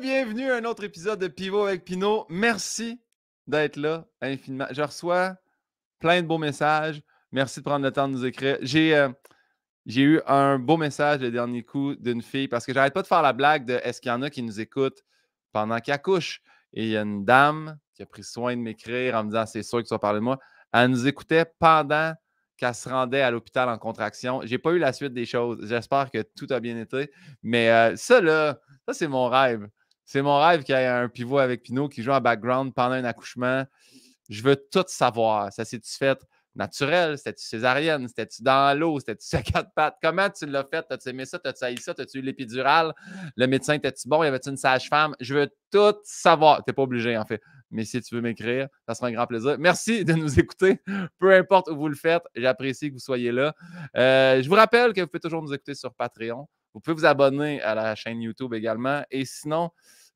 bienvenue à un autre épisode de Pivot avec Pinot. Merci d'être là infiniment. Je reçois plein de beaux messages. Merci de prendre le temps de nous écrire. Euh, j'ai eu un beau message le dernier coup d'une fille parce que j'arrête pas de faire la blague de est-ce qu'il y en a qui nous écoutent pendant qu'elle couche? Et il y a une dame qui a pris soin de m'écrire en me disant c'est sûr que tu vas parler de moi. Elle nous écoutait pendant qu'elle se rendait à l'hôpital en contraction. J'ai pas eu la suite des choses. J'espère que tout a bien été. Mais euh, ça, là, ça, c'est mon rêve. C'est mon rêve qu'il y ait un pivot avec Pinot qui joue en background pendant un accouchement. Je veux tout savoir. Ça s'est-tu fait naturel? C'était-tu césarienne? C'était-tu dans l'eau? C'était-tu à quatre pattes? Comment tu l'as fait? T'as-tu aimé ça? T'as-tu haï ça? T'as-tu eu l'épidurale? Le médecin était-tu bon? Y avait-tu une sage-femme? Je veux tout savoir. T'es pas obligé, en fait. Mais si tu veux m'écrire, ça sera un grand plaisir. Merci de nous écouter. Peu importe où vous le faites, j'apprécie que vous soyez là. Euh, je vous rappelle que vous pouvez toujours nous écouter sur Patreon. Vous pouvez vous abonner à la chaîne YouTube également. Et sinon,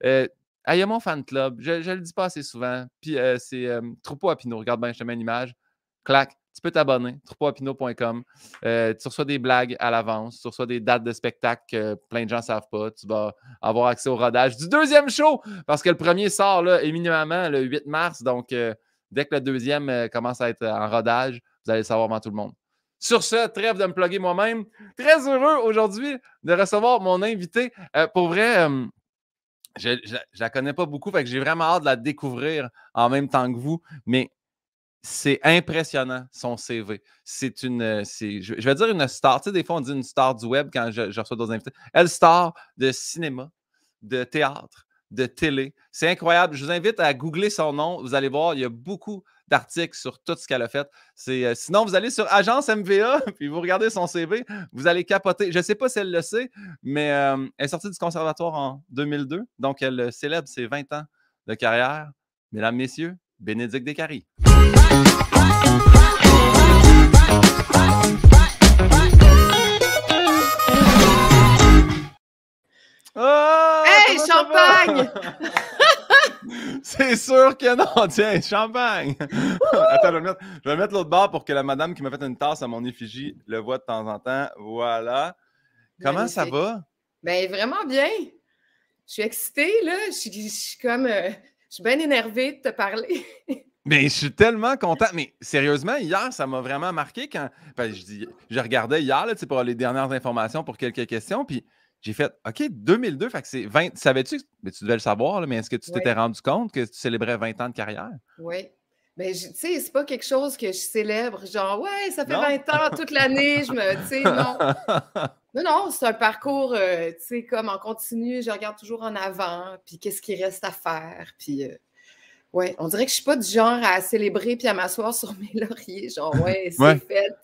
euh, ah, mon fan club. Je ne le dis pas assez souvent. Puis euh, c'est euh, Troupeau à Regarde bien, je te mets une image. Clac, tu peux t'abonner. Troupeauapinot.com. Euh, tu reçois des blagues à l'avance. Tu reçois des dates de spectacle que plein de gens ne savent pas. Tu vas avoir accès au rodage du deuxième show parce que le premier sort là, éminemment le 8 mars. Donc, dès que le deuxième commence à être en rodage, vous allez savoir avant tout le monde. Sur ce, trêve de me plugger moi-même. Très heureux aujourd'hui de recevoir mon invité. Euh, pour vrai, euh, je ne la connais pas beaucoup, fait j'ai vraiment hâte de la découvrir en même temps que vous, mais c'est impressionnant son CV. C'est une, euh, je, vais dire une star. Tu sais, des fois, on dit une star du web quand je, je reçois d'autres invités. Elle star de cinéma, de théâtre, de télé. C'est incroyable. Je vous invite à googler son nom. Vous allez voir, il y a beaucoup d'articles sur tout ce qu'elle a fait. Euh, sinon, vous allez sur Agence MVA, puis vous regardez son CV, vous allez capoter. Je ne sais pas si elle le sait, mais euh, elle est sortie du conservatoire en 2002, donc elle euh, célèbre ses 20 ans de carrière. Mesdames, Messieurs, Bénédicte Descaries. hey, ah, champagne! C'est sûr que non. Tiens, champagne. Attends, je vais, mettre, je vais mettre l'autre barre pour que la madame qui m'a fait une tasse à mon effigie le voit de temps en temps. Voilà. Comment ça va? Ben, vraiment bien. Je suis excitée, là. Je, suis comme. Euh, je suis bien énervée de te parler. Mais je suis tellement content. Mais sérieusement, hier, ça m'a vraiment marqué quand. Ben, je, regardais hier là, pour les dernières informations pour quelques questions. Puis j'ai fait OK, 2002, fait que c'est 20. Savais-tu, mais ben, tu devais le savoir, mais est-ce que tu t'étais rendu compte que tu célébrais 20 ans de carrière? Oui. Mais ben, tu sais, c'est pas quelque chose que je célèbre, genre, ouais, ça fait 20 ans toute l'année, je me. Tu non. Non, non, c'est un parcours, euh, tu sais, comme en continu, je regarde toujours en avant, puis qu'est-ce qui reste à faire, puis. Euh, ouais, on dirait que je suis pas du genre à célébrer puis à m'asseoir sur mes lauriers, genre, ouais, c'est fait.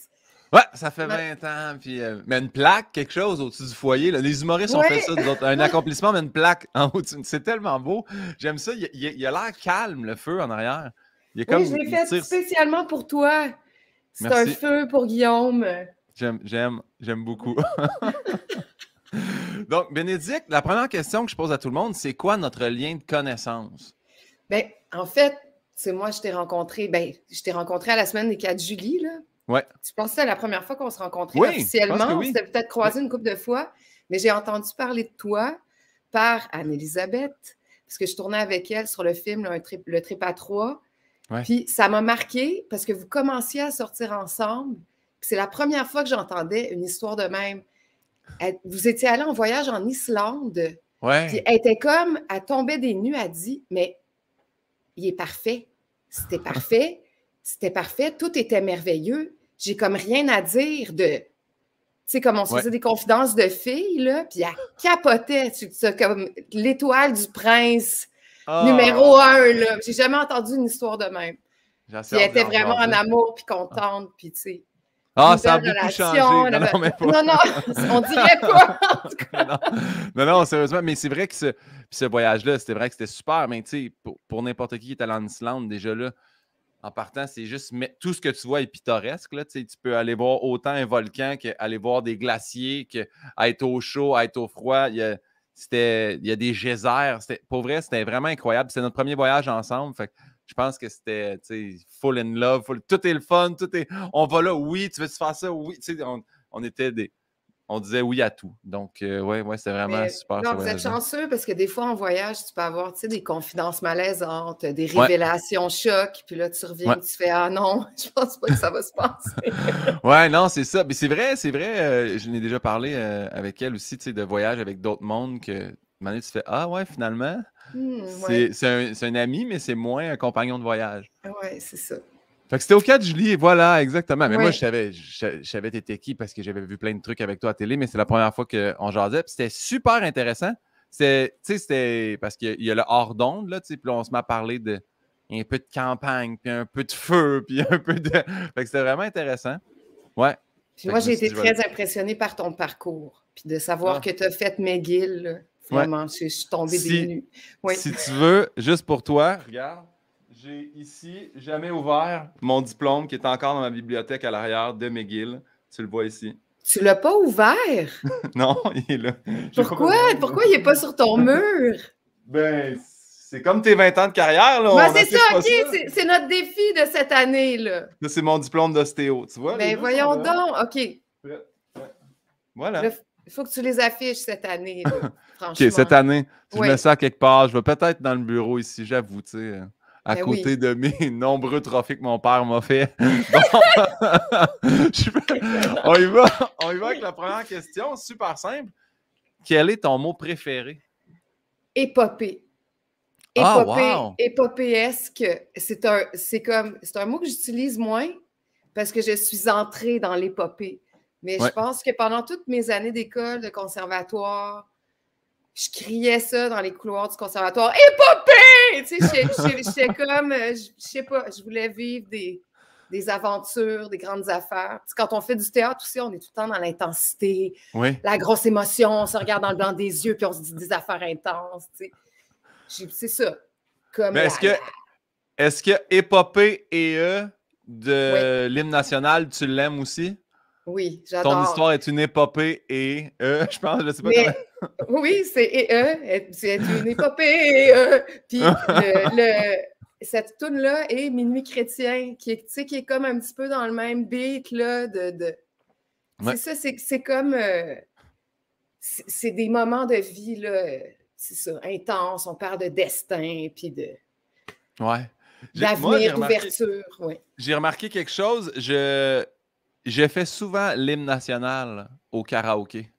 Ouais, ça fait 20 ans. Euh, mais une plaque, quelque chose au-dessus du foyer. Là. Les humoristes ont fait ça, un accomplissement, mais une plaque en haut. C'est tellement beau. J'aime ça. Il, y a l'air calme, le feu en arrière. comme, oui, je l'ai fait spécialement pour toi. C'est un feu pour Guillaume. J'aime, j'aime, j'aime beaucoup. Donc, Bénédicte, la première question que je pose à tout le monde, c'est quoi notre lien de connaissance? Bien, en fait, c'est moi, je t'ai rencontré, ben, je t'ai rencontré à la semaine des 4 juillet, là, Ouais. Je pensais que la première fois qu'on se rencontrait officiellement. Oui. On s'était peut-être croisé une couple de fois, mais j'ai entendu parler de toi par Anne-Elisabeth, parce que je tournais avec elle sur le film le trip, Le Trip à trois. Puis ça m'a marqué parce que vous commenciez à sortir ensemble. C'est la première fois que j'entendais une histoire de même. vous étiez allé en voyage en Islande. Ouais. Puis était comme, à tomber des nues, elle dit Mais il est parfait. C'était parfait. C'était parfait. Tout était merveilleux j'ai comme rien à dire de. Tu sais, comme on se faisait des confidences de filles, là, puis elle capotait. Tu sais, comme l'étoile du prince, ah. numéro un, là. J'ai jamais entendu une histoire de même. Puis elle était vraiment en amour, puis contente, puis tu sais. Ah, ça a beaucoup relation, changé. Non, non, non, on dirait pas. En tout cas. Non, non, sérieusement, mais c'est vrai que ce, ce voyage-là, c'était vrai que c'était super, mais tu sais, pour, pour n'importe qui qui est allé en Islande, déjà là, en partant, c'est juste tout ce que tu vois est pittoresque. Là, tu peux aller voir autant un volcan qu'aller voir des glaciers, que être au chaud, être au froid. Il y a, des geysers. Pour vrai, c'était vraiment incroyable. C'était notre premier voyage ensemble. je pense que c'était full in love. tout est le fun. Tout est, on va là, oui, tu veux -tu faire ça? Oui. on était des on disait oui à tout. Donc, euh, oui, ouais, c'est vraiment super. Donc vous êtes chanceux parce que des fois, en voyage, tu peux avoir des confidences malaisantes, des révélations chocs, puis là, tu reviens et tu fais Ah non, je pense pas que ça va se passer. ouais, non, c'est ça. Mais c'est vrai, c'est vrai. Euh, je n'ai déjà parlé euh, avec elle aussi, de voyage avec d'autres mondes que. Donné, tu fais Ah ouais, finalement, mmh, c'est un, ami, mais c'est moins un compagnon de voyage. Oui, c'est ça. Fait que c'était au 4 juillet, voilà, exactement. Mais moi, je savais, je, savais t'étais qui parce que j'avais vu plein de trucs avec toi à télé, mais c'est la première fois qu'on jasait. c'était super intéressant. tu sais, C'était parce qu'il y, a le hors d'onde, là, puis on se met parlé de un peu de campagne, puis un peu de feu, puis un peu de. Fait que c'était vraiment intéressant. Ouais. moi, j'ai été très impressionné impressionnée par ton parcours, puis de savoir ah. que tu as fait McGill. Là. Vraiment, je, suis tombée des Si tu veux, juste pour toi, regarde. J'ai ici jamais ouvert mon diplôme qui est encore dans ma bibliothèque à l'arrière de McGill. Tu le vois ici. Tu l'as pas ouvert? non, il est là. Pourquoi? Pourquoi il n'est pas sur ton mur? ben, c'est comme tes 20 ans de carrière, là. Ben, c'est ça, OK. C'est notre défi de cette année, là. c'est mon diplôme d'ostéo, tu vois. Ben, voyons donc. OK. Voilà. Il faut que tu les affiches cette année, franchement. OK, cette année. je mets ça quelque part, je vais peut-être dans le bureau ici, j'avoue, tu sais à ben côté de mes nombreux trophées que mon père m'a fait. on y va, avec la première question, super simple. Quel est ton mot préféré? Épopée. Ah, Épopée, est épopéesque. C'est un, c'est comme, c'est un mot que j'utilise moins parce que je suis entrée dans l'épopée. Mais je pense que pendant toutes mes années d'école, de conservatoire, je criais ça dans les couloirs du conservatoire. Épopée! comme, euh, je sais pas, je voulais vivre des, aventures, des grandes affaires. quand on fait du théâtre aussi, on est tout le temps dans l'intensité, la grosse émotion, on se regarde dans le blanc des yeux, puis on se dit des affaires intenses. C'est ça. est-ce, que, est-ce que Épopée et E de l'hymne national, tu l'aimes aussi? Oui, j'adore. Ton histoire est une épopée et E, je pense, je sais pas comment oui, c'est E, c'est une épopée, euh, Puis ah. cette tune-là est Minuit chrétien, qui est, qui est comme un petit peu dans le même beat, là, de... C'est ça, c'est comme... Euh, c'est des moments de vie, là, c'est ça, intense. On parle de destin, puis de... L'avenir, d'ouverture, J'ai remarqué quelque chose, je... Je fais souvent l'hymne national au karaoké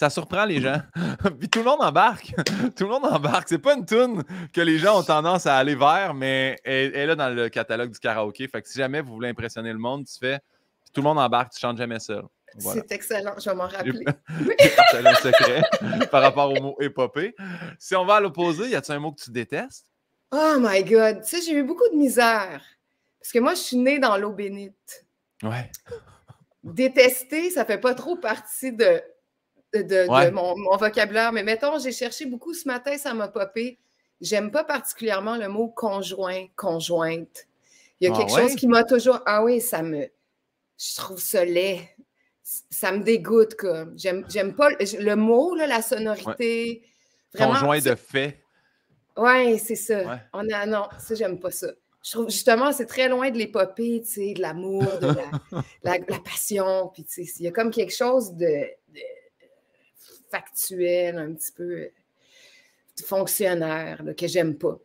ça surprend les gens. Puis tout le monde embarque. tout le monde embarque. C'est pas une tune que les gens ont tendance à aller vers, mais elle, est là dans le catalogue du karaoké. Fait que si jamais vous voulez impressionner le monde, tu fais tout le monde embarque, tu chantes jamais seul. C'est excellent, je vais m'en rappeler. C'est un secret par rapport au mot épopée. Si on va à l'opposé, y a-t-il un mot que tu détestes? Oh my God! Tu sais, j'ai eu beaucoup de misère. Parce que moi, je suis née dans l'eau bénite. Ouais. Détester, ça fait pas trop partie de de, mon, vocabulaire, mais mettons, j'ai cherché beaucoup ce matin, ça m'a popé. J'aime pas particulièrement le mot conjoint, conjointe. Il y a ah quelque chose qui m'a toujours. Ah oui, ça me. Je trouve ça laid. Ça me dégoûte, comme. J'aime, pas le mot, la sonorité. conjoint de fait. Ouais, c'est ça. On non, ça, j'aime pas ça je trouve justement, c'est très loin de l'épopée, tu sais, de l'amour, de la, passion. Puis, il y a comme quelque chose de factuel, un petit peu euh, fonctionnaire, que j'aime pas.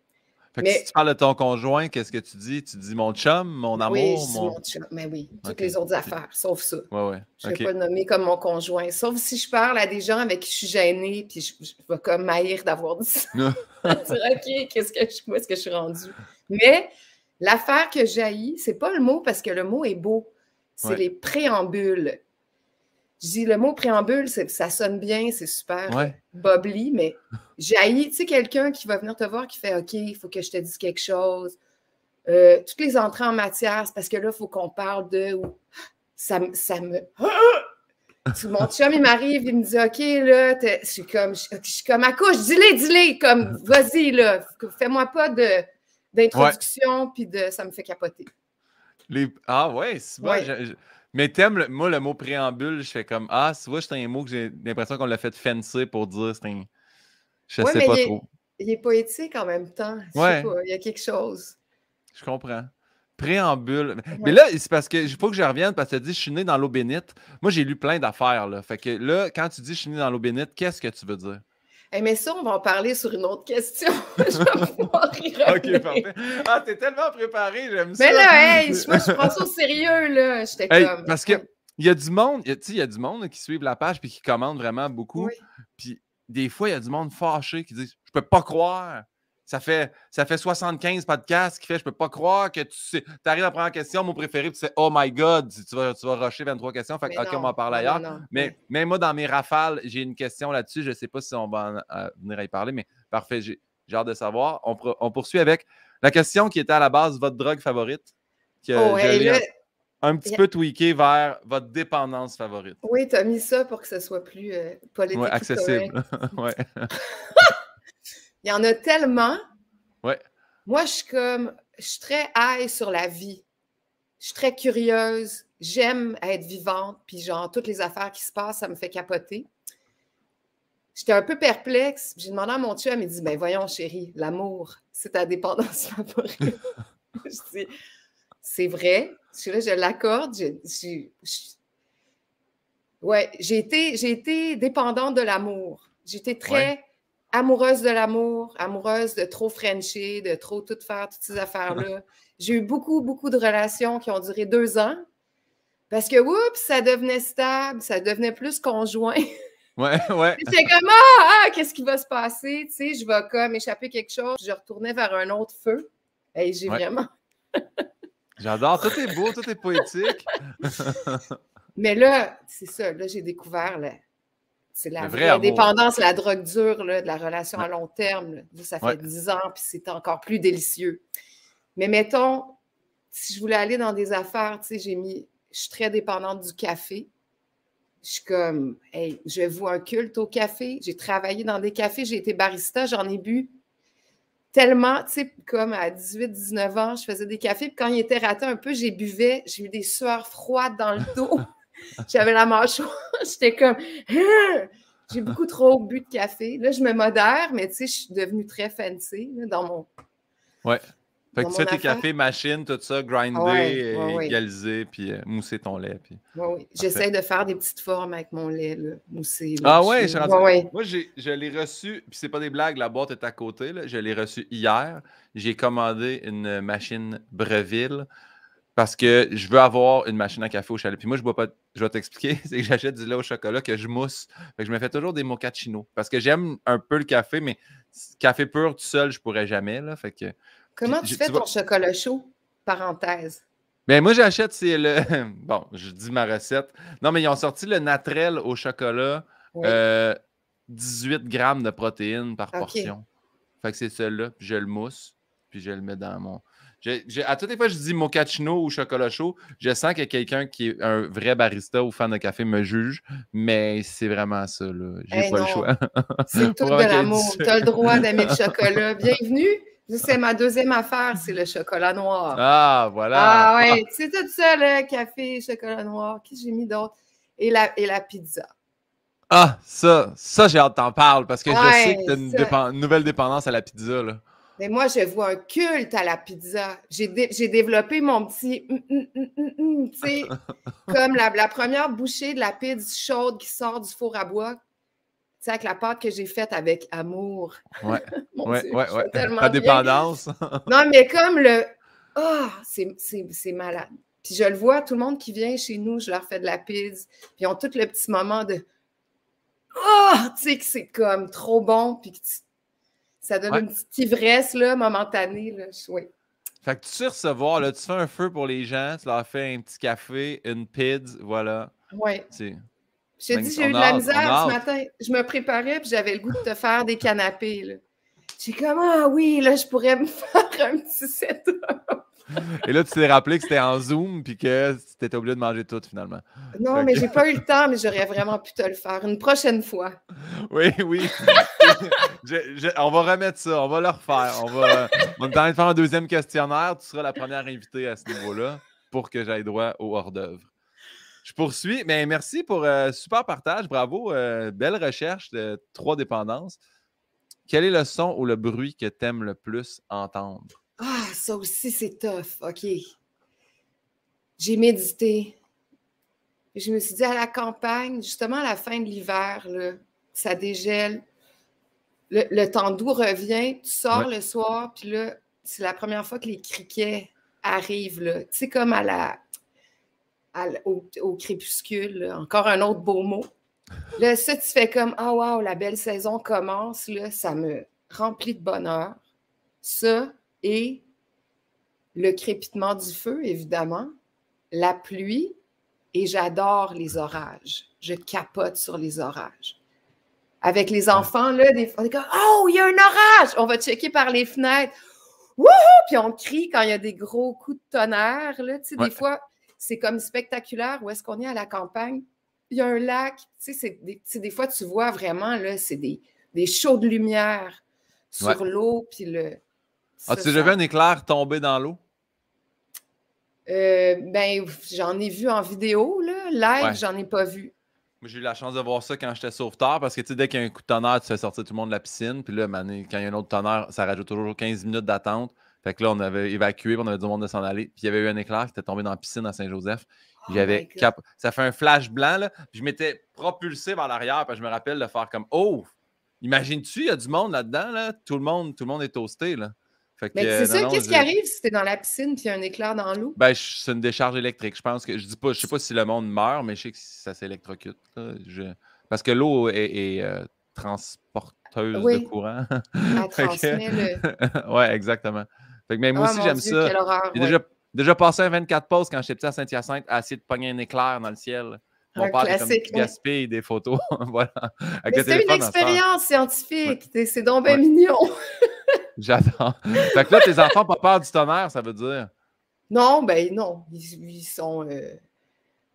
mais, si tu parles de ton conjoint, qu'est-ce que tu dis? Tu dis mon chum, mon amour? Oui, je mon... mon... chum, mais oui, toutes les autres affaires, sauf ça. Je ne vais pas le nommer comme mon conjoint, sauf si je parle à des gens avec qui je suis gênée, puis je, vais comme maïr d'avoir dit ça. dire, OK, qu'est-ce que je, où est-ce que je suis rendue? Mais l'affaire que ce n'est pas le mot parce que le mot est beau. C'est les préambules. Je dis le mot préambule, ça sonne bien, c'est super ouais. mais j'haïs, tu sais, quelqu'un qui va venir te voir qui fait OK, il faut que je te dise quelque chose. Euh, toutes les entrées en matière, parce que là, il faut qu'on parle de. Ça, ça me. Mon chum, il m'arrive, il me dit OK, là, je suis comme, suis comme à couche, dis-les, dis-les, comme vas-y, là, fais-moi pas d'introduction, puis de ça me fait capoter. Les... Ah ouais, c'est bon. Ouais. Mais t'aimes, moi, le mot préambule, je fais comme Ah, tu vois, c'est un mot que j'ai l'impression qu'on l'a fait fencer pour dire. C'est un... Je sais pas trop. Est... Il est poétique en même temps. il y a quelque chose. Je comprends. Préambule. Mais là, c'est parce que il faut que je revienne parce que tu as dit je suis né dans l'eau bénite. Moi, j'ai lu plein d'affaires. Là. Fait que là, quand tu dis je suis né dans l'eau bénite, qu'est-ce que tu veux dire? Eh, mais ça, on va en parler sur une autre question. je vais pouvoir y OK, parfait. Ah, t'es tellement préparé, j'aime ça. Mais là, hey, moi, je prends ça au sérieux, là. J'étais comme... Parce que il ah. y a du monde, tu sais, il y a du monde qui suivent la page puis qui commande vraiment beaucoup. Puis des fois, il y a du monde fâché qui dit « Je peux pas croire ». Ça fait, ça fait 75 podcasts qui fait je peux pas croire que tu sais, arrives à la question, mon préféré, tu sais, oh my god, tu vas, tu vas rusher 23 questions. Fait ok, on en parle ailleurs. mais, même moi, dans mes rafales, j'ai une question là-dessus. Je sais pas si on va venir y parler, mais parfait, j'ai hâte de savoir. On, poursuit avec la question qui était à la base votre drogue favorite. Que oh, je l'ai un, petit peu tweaké vers votre dépendance favorite. Oui, tu as mis ça pour que ce soit plus euh, politique. Oui, accessible. Il y en a tellement. Moi, je suis comme, je suis très high sur la vie. Je suis très curieuse. J'aime être vivante. Puis, genre, toutes les affaires qui se passent, ça me fait capoter. J'étais un peu perplexe. J'ai demandé à mon chum, elle m'a dit Ben voyons, chérie, l'amour, c'est ta dépendance favorite. je dis C'est vrai. Je là, je l'accorde. Je, Ouais, j'ai été, été, dépendante de l'amour. J'étais très amoureuse de l'amour, amoureuse de trop Frencher, de trop tout faire, toutes ces affaires-là. J'ai eu beaucoup, beaucoup de relations qui ont duré deux ans parce que, oups, ça devenait stable, ça devenait plus conjoint. Ouais, ouais. J'étais comme, ah, ah, qu'est-ce qui va se passer? Tu sais, je vais comme échapper quelque chose. Je retournais vers un autre feu. Et j'ai vraiment. J'adore. Tout est beau, tout est poétique. Mais là, c'est ça. Là, j'ai découvert là, c'est la vraie dépendance, la drogue dure, de la relation à long terme. ça fait dix ans, puis c'est encore plus délicieux. Mais mettons, si je voulais aller dans des affaires, tu j'ai mis, je suis très dépendante du café. Je suis comme, hey, je vois un culte au café. J'ai travaillé dans des cafés, j'ai été barista, j'en ai bu tellement, tu sais, comme à 18, 19 ans, je faisais des cafés. Puis quand il était raté un peu, j'ai buvais, j'ai eu des sueurs froides dans le dos. J'avais la mâchoire. J'étais comme, j'ai beaucoup trop bu de café. Là, je me modère, mais tu sais, je suis devenue très fancy dans mon. Ouais. Fait que tu fais tes cafés machine, tout ça, grindé, euh, égalisé, puis euh, mousser ton lait. Puis... Oui, J'essaie de faire des petites formes avec mon lait, là, mousser. ah ouais, j'ai rendu... Moi, je l'ai reçu, puis c'est pas des blagues, la boîte est à côté, je l'ai reçu hier. J'ai commandé une machine Breville parce que je veux avoir une machine à café au chalet. Puis moi, je bois pas. Je vais t'expliquer, c'est que j'achète du lait au chocolat que je mousse. Fait que je me fais toujours des mochaccino parce que j'aime un peu le café, mais café pur tout seul, je pourrais jamais. Là. Fait que, Comment tu fais ton chocolat chaud? Parenthèse. Ben moi, j'achète, c'est le. Bon, je dis ma recette. Non, mais ils ont sorti le natrel au chocolat. 18 euh, grammes de protéines par portion. Fait que c'est celui-là, puis je le mousse, puis je le mets dans mon à toutes les fois je dis mochaccino ou chocolat chaud, je sens que quelqu'un qui est un vrai barista ou fan de café me juge, mais c'est vraiment ça. J'ai eh pas le choix. c'est tout de l'amour. Tu as le droit d'aimer le chocolat. Bienvenue. C'est ma deuxième affaire, c'est le chocolat noir. Ah, voilà. Ah, ouais. C'est tout ça, le café, chocolat noir. qui j'ai mis d'autre? Et la, et la pizza. Ah, ça, ça, j'ai hâte t'en parler parce que je sais que tu as une, une nouvelle dépendance à la pizza. Là. Mais moi, je vois un culte à la pizza. J'ai, développé mon petit, mm, mm, mm, tu sais, comme la, première bouchée de la pizza chaude qui sort du four à bois, tu sais, avec la pâte que j'ai faite avec amour. Ouais, mon ouais, ouais, dépendance. non, mais comme le, ah, c'est malade. Puis je le vois, tout le monde qui vient chez nous, je leur fais de la pizza. Puis ils ont tout le petit moment de, ah, tu sais, que c'est comme trop bon, puis que tu ça donne une petite ivresse là, momentanée. Là. Fait que tu sais recevoir, là, tu fais un feu pour les gens, tu leur fais un petit café, une pizza, voilà. Oui. Je te dit, j'ai eu de la misère ce matin. Je me préparais, puis j'avais le goût de te faire des canapés. J'ai comme, ah oui, là, je pourrais me faire un petit setup. Et là, tu t'es rappelé que c'était en Zoom puis que tu étais obligé de manger tout finalement. Non, mais mais j'ai pas eu le temps, mais j'aurais vraiment pu te le faire une prochaine fois. Oui, oui. on va remettre ça, on va le refaire. On va, on est de faire un deuxième questionnaire. Tu seras la première invitée à ce niveau-là pour que j'aille droit au hors-d'œuvre. Je poursuis, mais merci pour euh, super partage. Bravo. Euh, belle recherche de trois dépendances. Quel est le son ou le bruit que tu aimes le plus entendre? Ah, ça aussi, c'est tough. OK. J'ai médité. Je me suis dit à la campagne, justement à la fin de l'hiver, ça dégèle. Le, temps doux revient, tu sors le soir, puis là, c'est la première fois que les criquets arrivent. Là. Tu sais, comme à la, au, crépuscule, encore un autre beau mot. Là, ça, tu fais comme Ah, la belle saison commence, là, ça me remplit de bonheur. Ça, et le crépitement du feu, évidemment, la pluie, et j'adore les orages. Je capote sur les orages. Avec les enfants, là, des fois, Oh, il y a un orage! On va checker par les fenêtres. Wouhou! Puis on crie quand il y a des gros coups de tonnerre. Là. Des fois, c'est comme spectaculaire où est-ce qu'on est à la campagne. Il y a un lac. des, des fois, tu vois vraiment, c'est des, chaudes lumières sur l'eau, puis le, As-tu ah, déjà vu un éclair tomber dans l'eau? Euh, ben, j'en ai vu en vidéo, là. Live, j'en ai pas vu. J'ai eu la chance de voir ça quand j'étais sauveteur parce que tu sais, dès qu'il y a un coup de tonnerre, tu fais sortir tout le monde de la piscine. Puis là, quand il y a un autre tonnerre, ça rajoute toujours 15 minutes d'attente. Fait que là, on avait évacué, on avait dit monde de s'en aller. Puis il y avait eu un éclair qui était tombé dans la piscine à Saint-Joseph. Oh J'avais Ça fait un flash blanc, là. Puis je m'étais propulsé vers l'arrière. Puis je me rappelle de faire comme Oh, imagine-tu, il y a du monde là-dedans, là. Tout le monde, tout le monde est toasté, là mais c'est euh, ça, qu'est-ce qui arrive si t'es dans la piscine puis un éclair dans l'eau? Ben, c'est une décharge électrique. Je pense que je dis pas, je sais pas si le monde meurt, mais je sais que ça s'électrocute. Parce que l'eau est, est euh, transporteuse de courant. Elle le. ouais, exactement. Fait mais moi oh aussi, j'aime ça. J'ai déjà, déjà, passé un 24 pauses quand j'étais petit à Saint-Hyacinthe à essayer de pogner un éclair dans le ciel. Mon un père comme, des photos. voilà. c'est une expérience scientifique. C'est donc bien mignon. J'adore. fait que là, tes enfants n'ont pas peur du tonnerre, ça veut dire? Non, ben non. Ils, sont. Euh,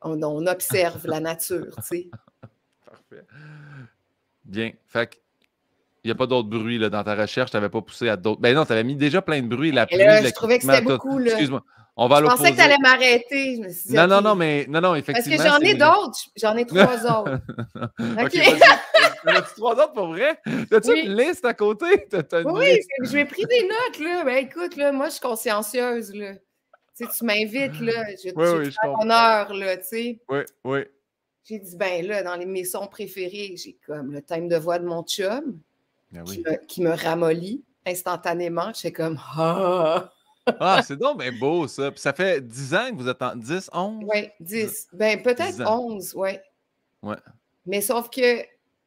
on, observe la nature, tu sais. Parfait. Bien. Fait que. Il n'y a pas d'autres bruits là, dans ta recherche, tu n'avais pas poussé à d'autres. Ben non, tu avais mis déjà plein de bruits, la pluie, Je trouvais que c'était beaucoup. Excuse-moi je pensais que tu allais m'arrêter. Non, non, non, mais non, non, effectivement. Parce que j'en ai d'autres. J'en ai trois autres. OK. trois autres pour vrai? T'as-tu oui. une liste à côté? oui, je ai pris des notes, là. Ben, écoute, moi, je suis consciencieuse, là. Tu, sais, tu m'invites, là. Je, oui, oui, là, tu sais. Oui, oui. J'ai dit, ben là, dans les, mes sons préférés, j'ai comme le thème de voix de mon chum ben qui, me, qui, me, ramollit instantanément. J'étais comme, ah! ah, c'est donc mais beau ça. Puis ça fait 10 ans que vous êtes en 10, 11? Oui, 10. Ben, peut-être 11, oui. Ouais. Mais sauf que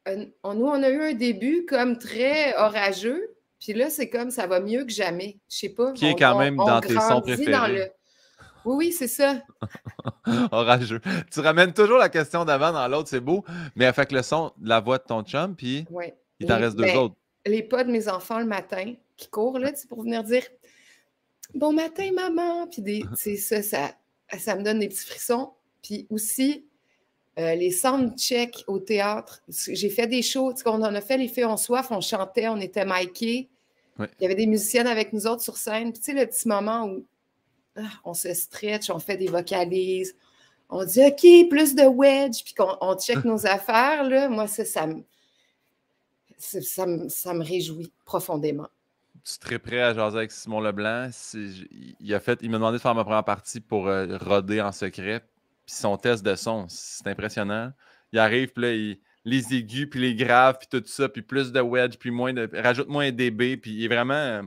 euh, nous, on a eu un début comme très orageux. Puis là, c'est comme ça va mieux que jamais. Je sais pas. Qui est quand même dans tes sons préférés. Oui, oui, c'est ça. orageux. Tu ramènes toujours la question d'avant dans l'autre, c'est beau. Mais avec le son la voix de ton chum, puis il t'en reste deux ben, autres. Les pas de mes enfants le matin qui courent là, tu pour venir dire Bon matin, maman! Puis des, hein? ça, ça, ça, me donne des petits frissons. Puis aussi, euh, les soundchecks au théâtre. J'ai fait des shows. On en a fait les fées en soif, on chantait, on était Mikey. Il y avait des musiciennes avec nous autres sur scène. Puis tu sais, le petit moment où ah, on se stretch, on fait des vocalises, on dit OK, plus de wedge, puis qu'on on check hein? nos affaires, là, moi, ça, ça, ça me réjouit profondément tu serais prêt à jaser avec Simon Leblanc. il, m'a demandé de faire ma première partie pour euh, roder en secret. Puis son test de son, c'est impressionnant. Il arrive, puis là, les aigus, puis les graves, puis tout ça, puis plus de wedge, puis moins de. Rajoute moins de dB, puis il est vraiment. Euh,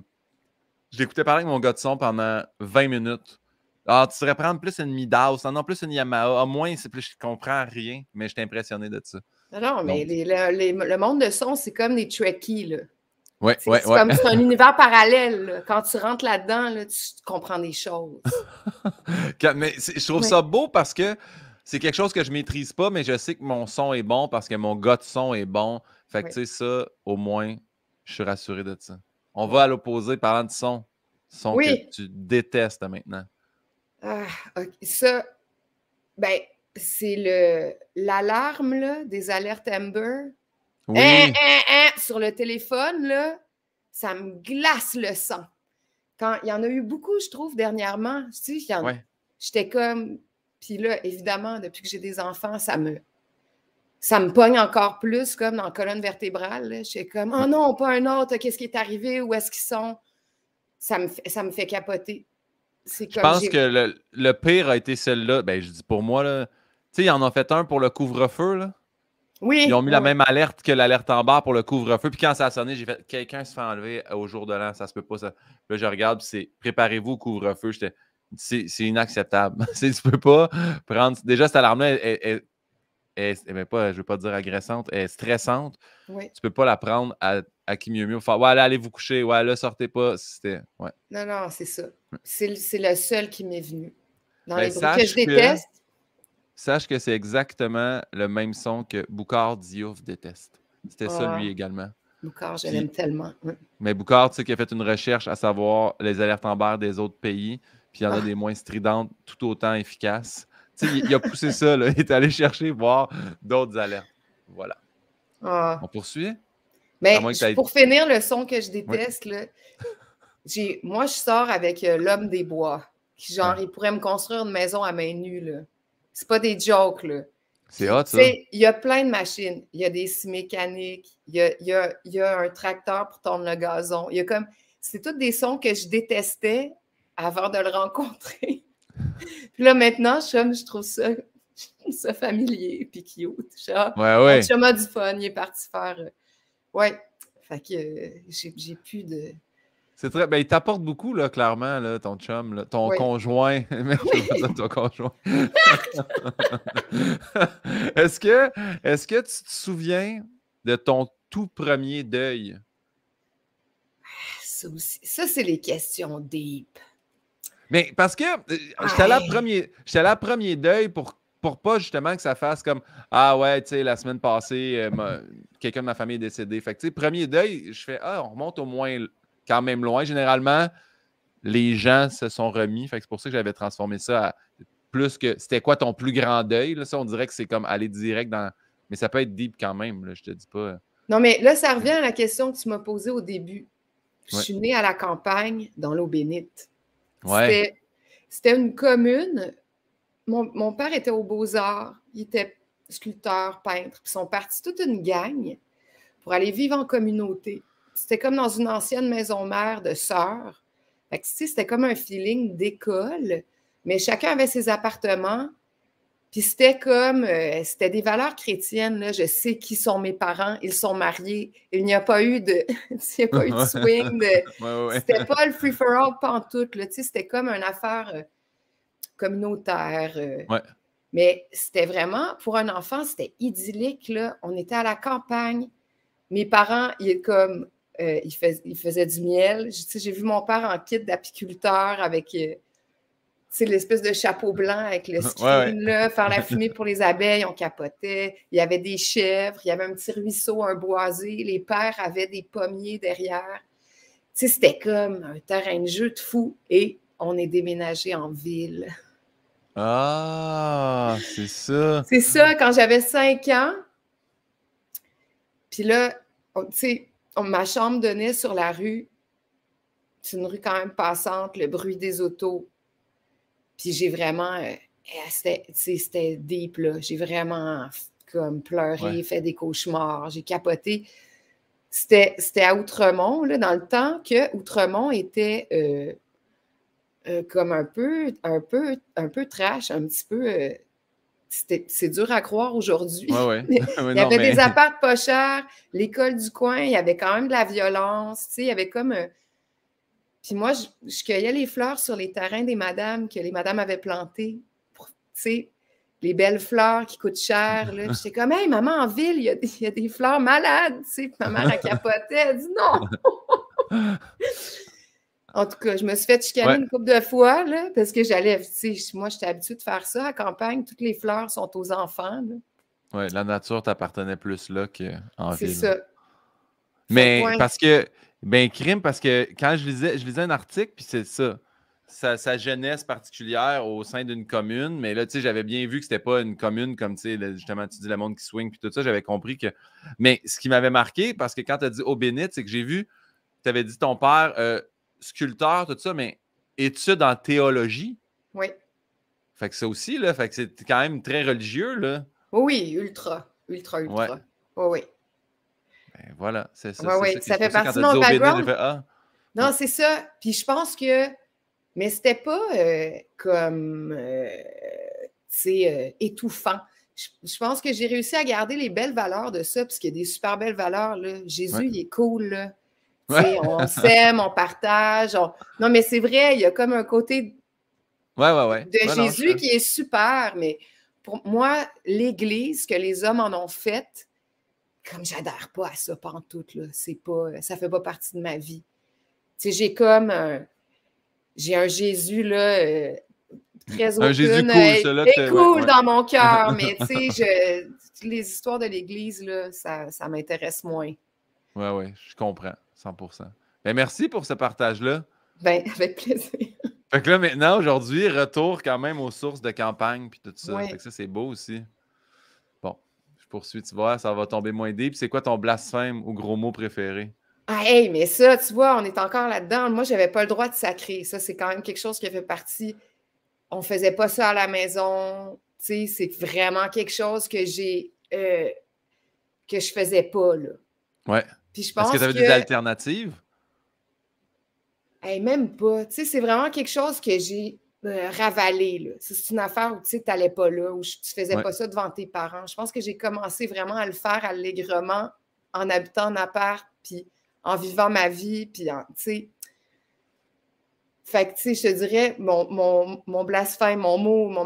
J'écoutais parler avec mon gars de son pendant 20 minutes. Ah, tu serais prendre plus une Midas, non plus une Yamaha. Au moins, c'est plus, je comprends rien, mais j'étais impressionné de ça. Non, mais le, monde de son, c'est comme des trekkies, là c'est comme c'est un univers parallèle. Quand tu rentres là-dedans, tu comprends des choses. mais je trouve ça beau parce que c'est quelque chose que je ne maîtrise pas, mais je sais que mon son est bon parce que mon gars de son est bon. Fait que tu sais, ça, au moins, je suis rassuré de ça. On va à l'opposé parlant de son. Son que tu détestes maintenant. Ah, ça, ben, c'est le l'alarme des alertes Amber. Hein, hein, hein, sur le téléphone, là, ça me glace le sang. Quand il y en a eu beaucoup, je trouve, dernièrement. Tu sais, J'étais comme. Puis là, évidemment, depuis que j'ai des enfants, ça me. Ça me pogne encore plus, comme dans la colonne vertébrale. suis comme, oh non, pas un autre, qu'est-ce qui est arrivé, où est-ce qu'ils sont? Ça me, fait, ça me fait capoter. je pense que le, pire a été celle-là. Ben, je dis pour moi, là. Tu sais, ils en ont fait un pour le couvre-feu, là. Ils ont mis la même alerte que l'alerte en bas pour le couvre-feu. Puis quand ça a sonné, j'ai fait quelqu'un se fait enlever au jour de l'an, ça se peut pas. Ça. Là, je regarde, c'est préparez-vous au couvre-feu. C'est inacceptable. tu peux pas prendre. Déjà, cette alarme-là est, est, pas, je veux pas dire agressante, est stressante. Oui. Tu peux pas la prendre à, qui mieux mieux. ouais, allez vous coucher. Ouais, là, sortez pas. C'était, ouais. Non, non, c'est ça. C'est la seule qui m'est venue. Dans ben, les que je déteste, Sache que c'est exactement le même son que Boucard Diouf déteste. C'était celui ça, lui ah. également. Boucard, je l'aime tellement. Mais Boucard, tu sais, qui a fait une recherche à savoir les alertes en des autres pays, puis il y en a ah. des moins stridentes, tout autant efficaces. Tu sais, il, a poussé ça, il est allé chercher, voir d'autres alertes. Voilà. Ah. On poursuit? Mais pour finir, le son que je déteste, là, moi, je sors avec euh, l'homme des bois. Qui, genre, il pourrait me construire une maison à main nue. Là. C'est pas des jokes, là. C'est hot, ça. Il y a plein de machines. Il y a des scies mécaniques. Il y a, un tracteur pour tourner le gazon. Il y a comme. C'est tous des sons que je détestais avant de le rencontrer. puis là, maintenant, je, trouve ça. Je ça familier, puis cute. vois. Ah, ouais, ouais. du fun, il est parti faire. Euh, ouais. Fait que euh, j'ai plus de. C'est très. Ben, il t'apporte beaucoup, là, clairement, là, ton chum, ton conjoint. ton conjoint. est-ce que, est-ce que tu te souviens de ton tout premier deuil? Ça, c'est les questions deep. Mais parce que euh, j'étais là premier, premier deuil pour pour pas justement que ça fasse comme Ah ouais, tu sais, la semaine passée, euh, quelqu'un de ma famille est décédé. Fait premier deuil, je fais Ah, on remonte au moins quand même loin. Généralement, les gens se sont remis. c'est pour ça que j'avais transformé ça à plus que c'était quoi ton plus grand deuil. Là, ça, on dirait que c'est comme aller direct dans. Mais ça peut être deep quand même, Je je te dis pas. Non, mais là, ça revient à la question que tu m'as posée au début. Je suis née à la campagne, dans l'eau bénite. C'était une commune. Mon, père était aux Beaux-Arts. Il était sculpteur, peintre. ils sont partis toute une gang pour aller vivre en communauté. C'était comme dans une ancienne maison mère de sœurs. tu sais, c'était comme un feeling d'école, mais chacun avait ses appartements. Puis c'était comme, euh, c'était des valeurs chrétiennes. Là. Je sais qui sont mes parents, ils sont mariés. Il n'y a pas eu de, il a pas eu de swing. C'était pas le free for all pantoute. Là. Tu sais, c'était comme une affaire euh, communautaire. Euh. Mais c'était vraiment, pour un enfant, c'était idyllique. Là. On était à la campagne. Mes parents, ils comme euh, il, faisait du miel. J'ai vu mon père en kit d'apiculteur avec c'est euh, l'espèce de chapeau blanc avec le skin, Là, faire la fumée pour les abeilles, on capotait. Il y avait des chèvres, il y avait un petit ruisseau, un boisé. Les pères avaient des pommiers derrière. c'était comme un terrain de jeu de fou. Et on est déménagé en ville. Ah, c'est ça. c'est ça, quand j'avais cinq ans. Puis là, tu sais, ma chambre donnait sur la rue. C'est une rue quand même passante, le bruit des autos. Puis j'ai vraiment. Euh, eh, c'était deep, là. J'ai vraiment comme pleuré, fait des cauchemars, j'ai capoté. C'était à Outremont, là, dans le temps que Outremont était euh, euh, comme un peu, un peu, un peu trash, un petit peu c'est dur à croire aujourd'hui. il y avait des apparts pas chers, l'école du coin, il y avait quand même de la violence, il y avait comme euh, Puis moi, je, cueillais les fleurs sur les terrains des madames que les madames avaient plantées, les belles fleurs qui coûtent cher, là. j'étais comme « Hey, maman, en ville, il y a, des fleurs malades! » Tu sais, ma mère, a capoté. elle dit « Non! » En tout cas, je me suis fait chicaner une couple de fois là, parce que j'allais, moi, j'étais habituée de faire ça à campagne. Toutes les fleurs sont aux enfants. Oui, la nature t'appartenait plus là qu'en ville. C'est ça. Mais parce que, ben, crime, parce que quand je lisais, je lisais un article, puis c'est ça. Sa, jeunesse particulière au sein d'une commune. Mais là, tu sais, j'avais bien vu que c'était pas une commune comme, tu sais, justement, tu dis le monde qui swing, puis tout ça, j'avais compris que. Mais ce qui m'avait marqué, parce que quand tu as dit au oh, c'est que j'ai vu, tu avais dit ton père, euh, sculpteur, tout ça, mais études en théologie. Oui. Fait que ça aussi, là, fait que c'est quand même très religieux, là. Oui, ultra, ultra, ultra. oui, ben, voilà, c'est ça. Oui, oui, ça, fait partie de mon ah. Non, c'est ça. Puis je pense que, mais c'était pas euh, comme, C'est euh, euh, étouffant. Je, pense que j'ai réussi à garder les belles valeurs de ça, parce qu'il y a des super belles valeurs, là. Jésus, il est cool, là on s'aime, on partage. Non, mais c'est vrai, il y a comme un côté de Jésus qui est super, mais pour moi, l'Église, que les hommes en ont faite, comme j'adhère pas à ça pantoute, là, c'est pas, ça fait pas partie de ma vie. j'ai comme un, j'ai un Jésus, là, euh, très un dans mon cœur, mais tu les histoires de l'Église, ça, ça m'intéresse moins. Oui, oui, je comprends. 100%. Ben, merci pour ce partage-là. Ben, avec plaisir. Fait que là, maintenant, aujourd'hui, retour quand même aux sources de campagne puis tout ça. que ça, c'est beau aussi. Bon, je poursuis, tu vois, ça va tomber moins deep. C'est quoi ton blasphème ou gros mot préféré? Ah, hey, mais ça, tu vois, on est encore là-dedans. Moi, j'avais pas le droit de sacrer. Ça, c'est quand même quelque chose qui fait partie. On faisait pas ça à la maison. Tu sais, c'est vraiment quelque chose que j'ai. Euh, que je faisais pas, là. Ouais. Est-ce que tu des alternatives? même pas. c'est vraiment quelque chose que j'ai euh, ravalé. C'est une affaire où tu n'allais pas là, où tu faisais pas ça devant tes parents. Je pense que j'ai commencé vraiment à le faire allègrement en habitant en appart, puis en vivant ma vie, puis tu Fait je te dirais, mon, mon, mon blasphème, mon mot, mon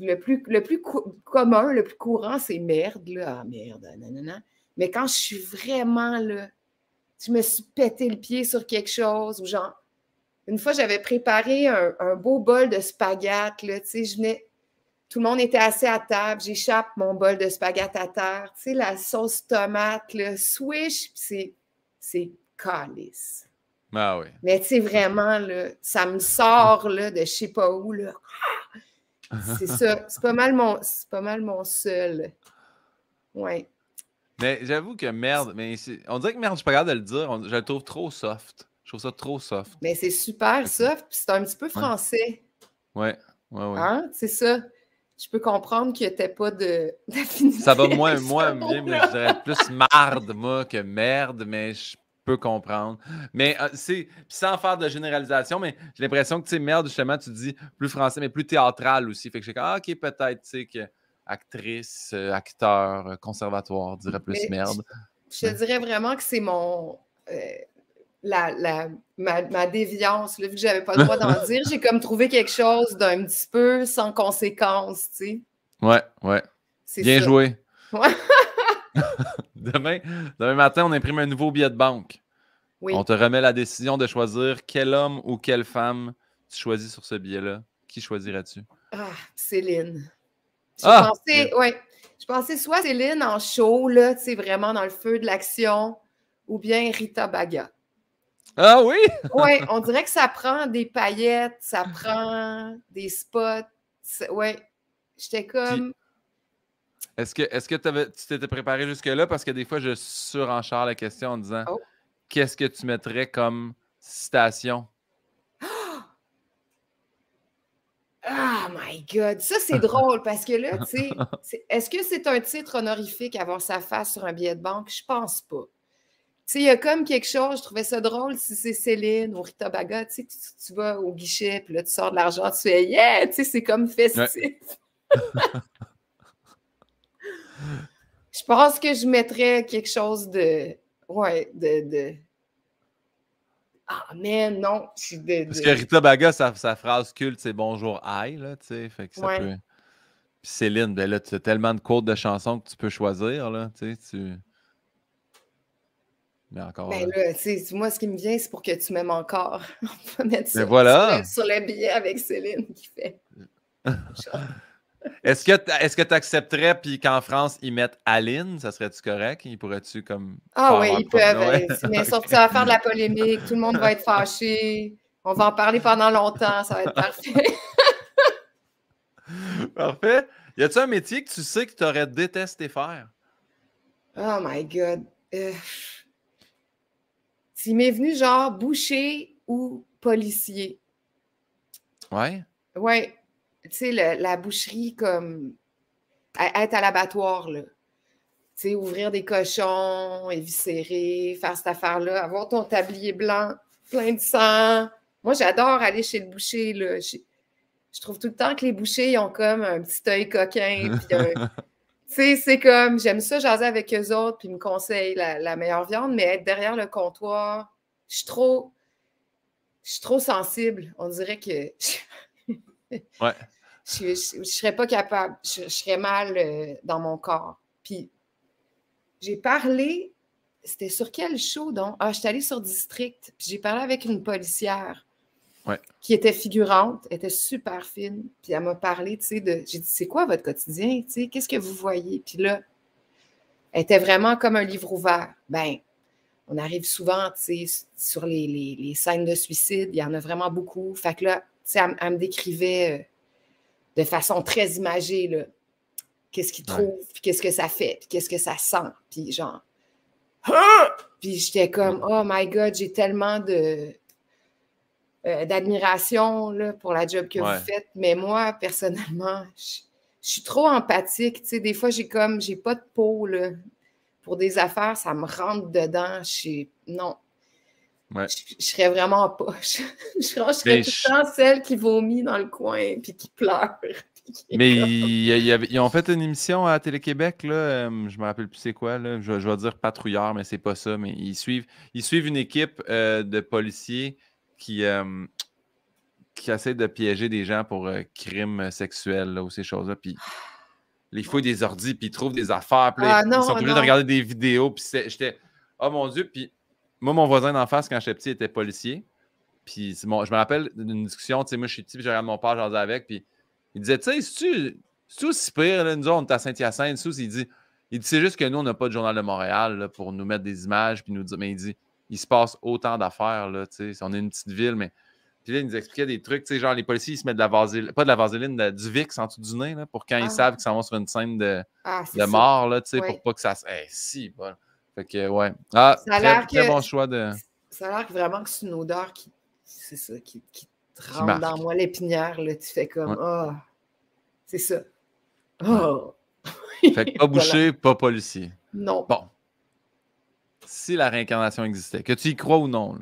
le plus, le plus commun, le plus courant, c'est merde, Ah, merde, nanana. Mais quand je suis vraiment là, je me suis pété le pied sur quelque chose ou genre, une fois, j'avais préparé un, beau bol de spaghettes, tu sais, je tout le monde était assez à table, j'échappe mon bol de spaghettes à terre, tu sais, la sauce tomate, le swish, c'est, c'est calice. Ah oui. Mais tu sais, vraiment, là, ça me sort, là, de je sais pas où, là. C'est ça, c'est pas mal mon, c'est pas mal mon seul. Ouais. Mais j'avoue que merde, mais on dirait que merde, je suis pas capable de le dire. je le trouve trop soft. Je trouve ça trop soft. Mais c'est super soft, puis c'est un petit peu français. Ouais, ouais, ouais. Hein? C'est ça. Je peux comprendre que t'es pas de Ça va moins, moins bien, mais je dirais plus marde, moi, que merde, mais je peux comprendre. Mais euh, c'est sans faire de généralisation, mais j'ai l'impression que, tu sais, merde, justement, tu dis plus français, mais plus théâtral aussi. Fait que j'ai comme, ah, ok, peut-être, tu sais, que actrice, euh, acteur, euh, conservatoire, dirais plus merde. Je, dirais vraiment que c'est mon. Euh, ma, déviance, vu que j'avais pas le droit d'en dire, j'ai comme trouvé quelque chose d'un petit peu sans conséquence, tu sais. Ouais, ouais. Bien joué. demain, matin, on imprime un nouveau billet de banque. On te remet la décision de choisir quel homme ou quelle femme tu choisis sur ce billet-là. Qui choisiras tu Ah, Céline. Ah! ouais, je pensais soit Céline en show, là, tu sais, vraiment dans le feu de l'action, ou bien Rita Baga. Ah oui? oui, on dirait que ça prend des paillettes, ça prend des spots. Oui, j'étais comme. Est-ce que, est que avais, tu t'étais préparé jusque-là? Parce que des fois, je surenchère la question en disant oh. qu'est-ce que tu mettrais comme citation Ah oh my God, ça c'est drôle parce que là, tu sais, est-ce que c'est un titre honorifique avoir sa face sur un billet de banque? Je pense pas. Tu sais, il y a comme quelque chose, je trouvais ça drôle si c'est Céline ou Rita Baga, tu sais, tu, vas au guichet, puis là, tu sors de l'argent, tu fais Yeah! Tu sais, c'est comme festif. je pense que je mettrais quelque chose de. Ouais, de, de ah, mais non. Parce que Rita Baga, sa, phrase culte, c'est bonjour, aïe, là, tu sais. Fait que ça peut. Puis Céline, ben là, tu as tellement de courtes de chansons que tu peux choisir, là, tu sais. Tu... Mais encore. Ben là, moi, ce qui me vient, c'est pour que tu m'aimes encore. On peut mettre ben ça, voilà. sur le billet avec Céline qui fait. Est-ce que est-ce que tu accepterais puis qu'en France ils mettent Aline, ça serait-tu correct Ils pourraient-tu comme Ah oui, ils peuvent. Mais euh, sauf ça va faire de la polémique, tout le monde va être fâché. On va en parler pendant longtemps, ça va être parfait. parfait. Y a-tu un métier que tu sais que tu aurais détesté faire Oh my god. Euh... S'il m'est venu genre boucher ou policier. Ouais. Ouais, tu sais, la boucherie comme être à l'abattoir, là. Tu sais, ouvrir des cochons, éviscérer, faire cette affaire-là, avoir ton tablier blanc plein de sang. Moi, j'adore aller chez le boucher, là. Je, trouve tout le temps que les bouchers, ils ont comme un petit œil coquin, tu sais, c'est comme, j'aime ça jaser avec eux autres, puis ils me conseillent la, la meilleure viande, mais être derrière le comptoir, je suis trop, je suis trop sensible. On dirait que Ouais. je ne serais pas capable. Je, serais mal euh, dans mon corps. Puis, j'ai parlé. C'était sur quel show, donc? Ah, je suis allée sur District. Puis, j'ai parlé avec une policière. qui était figurante, était super fine. Puis elle m'a parlé, tu sais, de. J'ai dit, c'est quoi votre quotidien, tu sais, qu'est-ce que vous voyez? Puis là, elle était vraiment comme un livre ouvert. Ben, on arrive souvent, tu sais, sur les, les, scènes de suicide, il y en a vraiment beaucoup. Fait que là, elle, me décrivait euh, de façon très imagée, qu'est-ce qu'il trouve, qu'est-ce que ça fait, qu'est-ce que ça sent, puis genre, hein? puis j'étais comme, oh my god, j'ai tellement de euh, d'admiration pour la job que vous faites, mais moi, personnellement, je suis trop empathique, des fois, j'ai comme, j'ai pas de peau, pour des affaires, ça me rentre dedans, je non, je, serais vraiment en poche. je, serais, je ben, serais tout le temps celle qui vomit dans le coin puis qui pleure. Mais ils, ont fait une émission à Télé-Québec, là, euh, je me rappelle plus c'est quoi, là, je, vais dire patrouilleur, mais c'est pas ça. Mais ils suivent, ils suivent une équipe euh, de policiers qui, euh, essayent de piéger des gens pour crimes sexuels ou ces choses-là. Puis ah, les fouilles des ordis, puis ils trouvent des affaires, puis ah, ils sont obligés de regarder des vidéos. Puis j'étais, oh mon Dieu, puis moi, mon voisin d'en face, quand j'étais petit, était policier. Puis je me rappelle d'une discussion, tu sais, moi, je suis petit, puis je regarde mon père, j'en avec, puis il disait, tu sais, si tu aussi pire, là, nous autres, on est à Saint-Hyacinthe, il dit, il dit, c'est juste que nous, on n'a pas de journal de Montréal là, pour nous mettre des images, puis nous dire, mais il dit, il se passe autant d'affaires, là, tu sais, on est une petite ville, mais. Puis là, il nous expliquait des trucs, tu sais, genre les policiers, ils se mettent de la vaseline, pas de la vaseline, du VIX en dessous du nez, là, pour quand ils ah. savent qu'ils s'en vont sur une scène de, ah, mort, là, tu sais, pour pas que ça se. si, bon. Fait que, ouais. Ah, ça a l'air bon choix de. Ça a l'air vraiment que c'est une odeur qui. C'est ça, qui, dans moi l'épinière, là. Tu fais comme, ah, c'est ça. Oh. Fait que pas boucher, pas policier. Non. Bon. Si la réincarnation existait, que tu y crois ou non,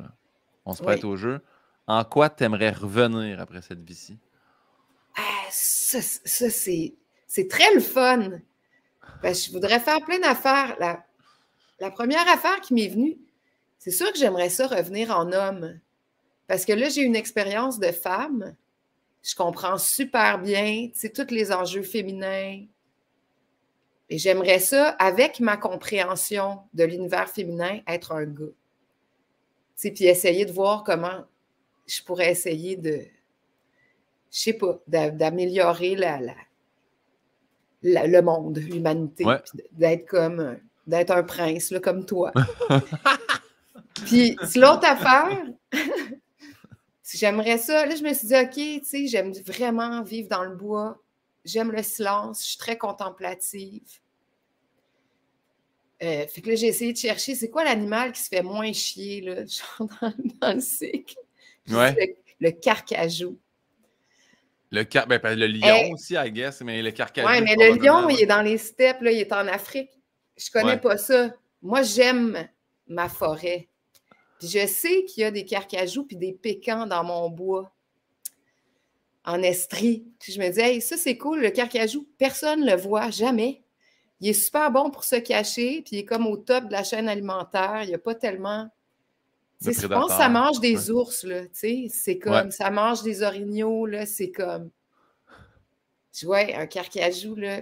on se prête au jeu, en quoi t'aimerais revenir après cette vie-ci? Ah, ça, c'est très le fun. Ben, je voudrais faire plein d'affaires. La la première affaire qui m'est venue, c'est sûr que j'aimerais ça revenir en homme. Parce que là, j'ai une expérience de femme. Je comprends super bien, tu sais, tous les enjeux féminins. Et j'aimerais ça, avec ma compréhension de l'univers féminin, être un gars. Tu puis essayer de voir comment je pourrais essayer de, je sais pas, d'améliorer la, le monde, l'humanité, d'être comme d'être un prince, là, comme toi. Puis, l'autre affaire, Si j'aimerais ça. Là, je me suis dit, OK, tu sais, j'aime vraiment vivre dans le bois. J'aime le silence. Je suis très contemplative. Euh, fait que là, j'ai essayé de chercher, c'est quoi l'animal qui se fait moins chier, là, dans, le cycle? Ouais. Le, carcajou. Le, car ben, ben, le lion aussi, I guess, mais le carcajou. Oui, mais le lion, il est dans les steppes, là, il est en Afrique je connais pas ça. Moi, j'aime ma forêt. je sais qu'il y a des carcajoux puis des pécans dans mon bois, en estrie. je me dis, ça, c'est cool, le carcajou, personne ne le voit jamais. Il est super bon pour se cacher, puis il est comme au top de la chaîne alimentaire. Il n'y a pas tellement. je pense que ça mange des ours, là. c'est comme, ça mange des orignaux, là. C'est comme. Tu vois, un carcajou, là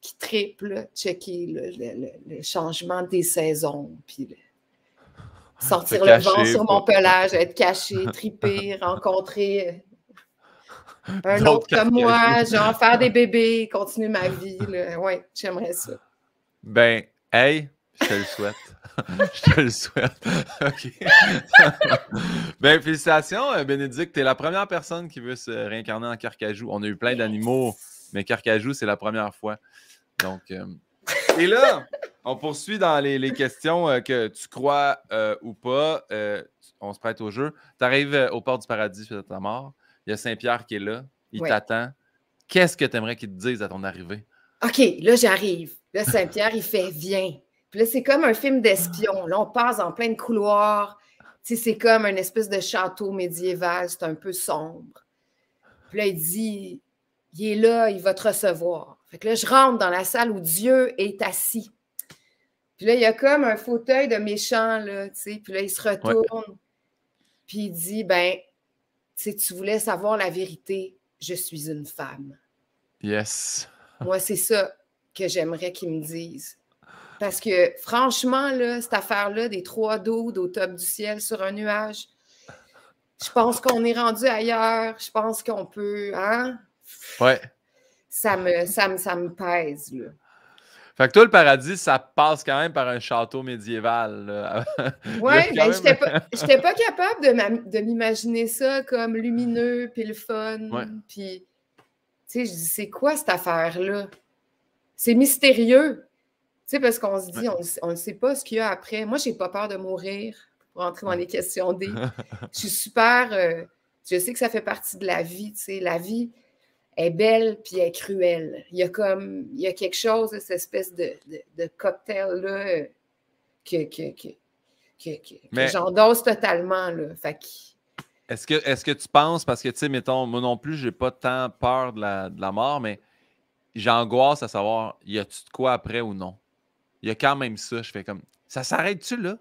qui triple checker le, changement des saisons, puis ah, sortir le vent sur mon pelage, être caché, triper, rencontrer un autre comme moi, genre faire des bébés, continuer ma vie. ouais, j'aimerais ça. Ben, hey, je te le souhaite. je te le souhaite. OK. ben, félicitations, euh, Bénédicte. Tu es la première personne qui veut se réincarner en carcajou. On a eu plein d'animaux. Mais Carcajou, c'est la première fois. Donc. Euh, Et là, on poursuit dans les, questions euh, que tu crois euh, ou pas. on se prête au jeu. Tu arrives au port du paradis, de ta mort. Il y a Saint-Pierre qui est là. Il t'attend. Qu'est-ce que tu aimerais qu'il te dise à ton arrivée? OK, là, j'arrive. Là, Saint-Pierre, il fait Viens. Puis là, c'est comme un film d'espion. Là, on passe en plein de couloirs. C'est comme une espèce de château médiéval. C'est un peu sombre. Puis là, il dit il est là, il va te recevoir. Fait que là, je rentre dans la salle où Dieu est assis. Puis là, il y a comme un fauteuil de méchant, là, tu sais. Puis là, il se retourne. Puis il dit, ben, tu tu voulais savoir la vérité, je suis une femme. Yes. Moi, c'est ça que j'aimerais qu'il me dise. Parce que franchement, là, cette affaire-là des trois doudes au top du ciel sur un nuage, je pense qu'on est rendu ailleurs. Je pense qu'on peut, hein? Ouais. Ça me, ça me, pèse, là. Fait que toi, le paradis, ça passe quand même par un château médiéval. Oui, ben, j'étais pas, capable de m'imaginer ça comme lumineux, puis le fun. Puis, tu sais, je dis, c'est quoi cette affaire-là? C'est mystérieux. Tu sais, parce qu'on se dit, on ne sait pas ce qu'il y a après. Moi, j'ai pas peur de mourir pour entrer dans les questions D. je suis super. Euh, je sais que ça fait partie de la vie, tu sais. La vie, est belle puis est cruelle. Il y a comme, il y a quelque chose, cette espèce de, cocktail-là euh, que, j'endosse totalement. Est-ce que, est que tu penses, parce que, tu sais, mettons, moi non plus, j'ai pas tant peur de la, de la mort, mais j'angoisse à savoir, y a-tu de quoi après ou non? Il y a quand même ça. Je fais comme, ça s'arrête-tu là?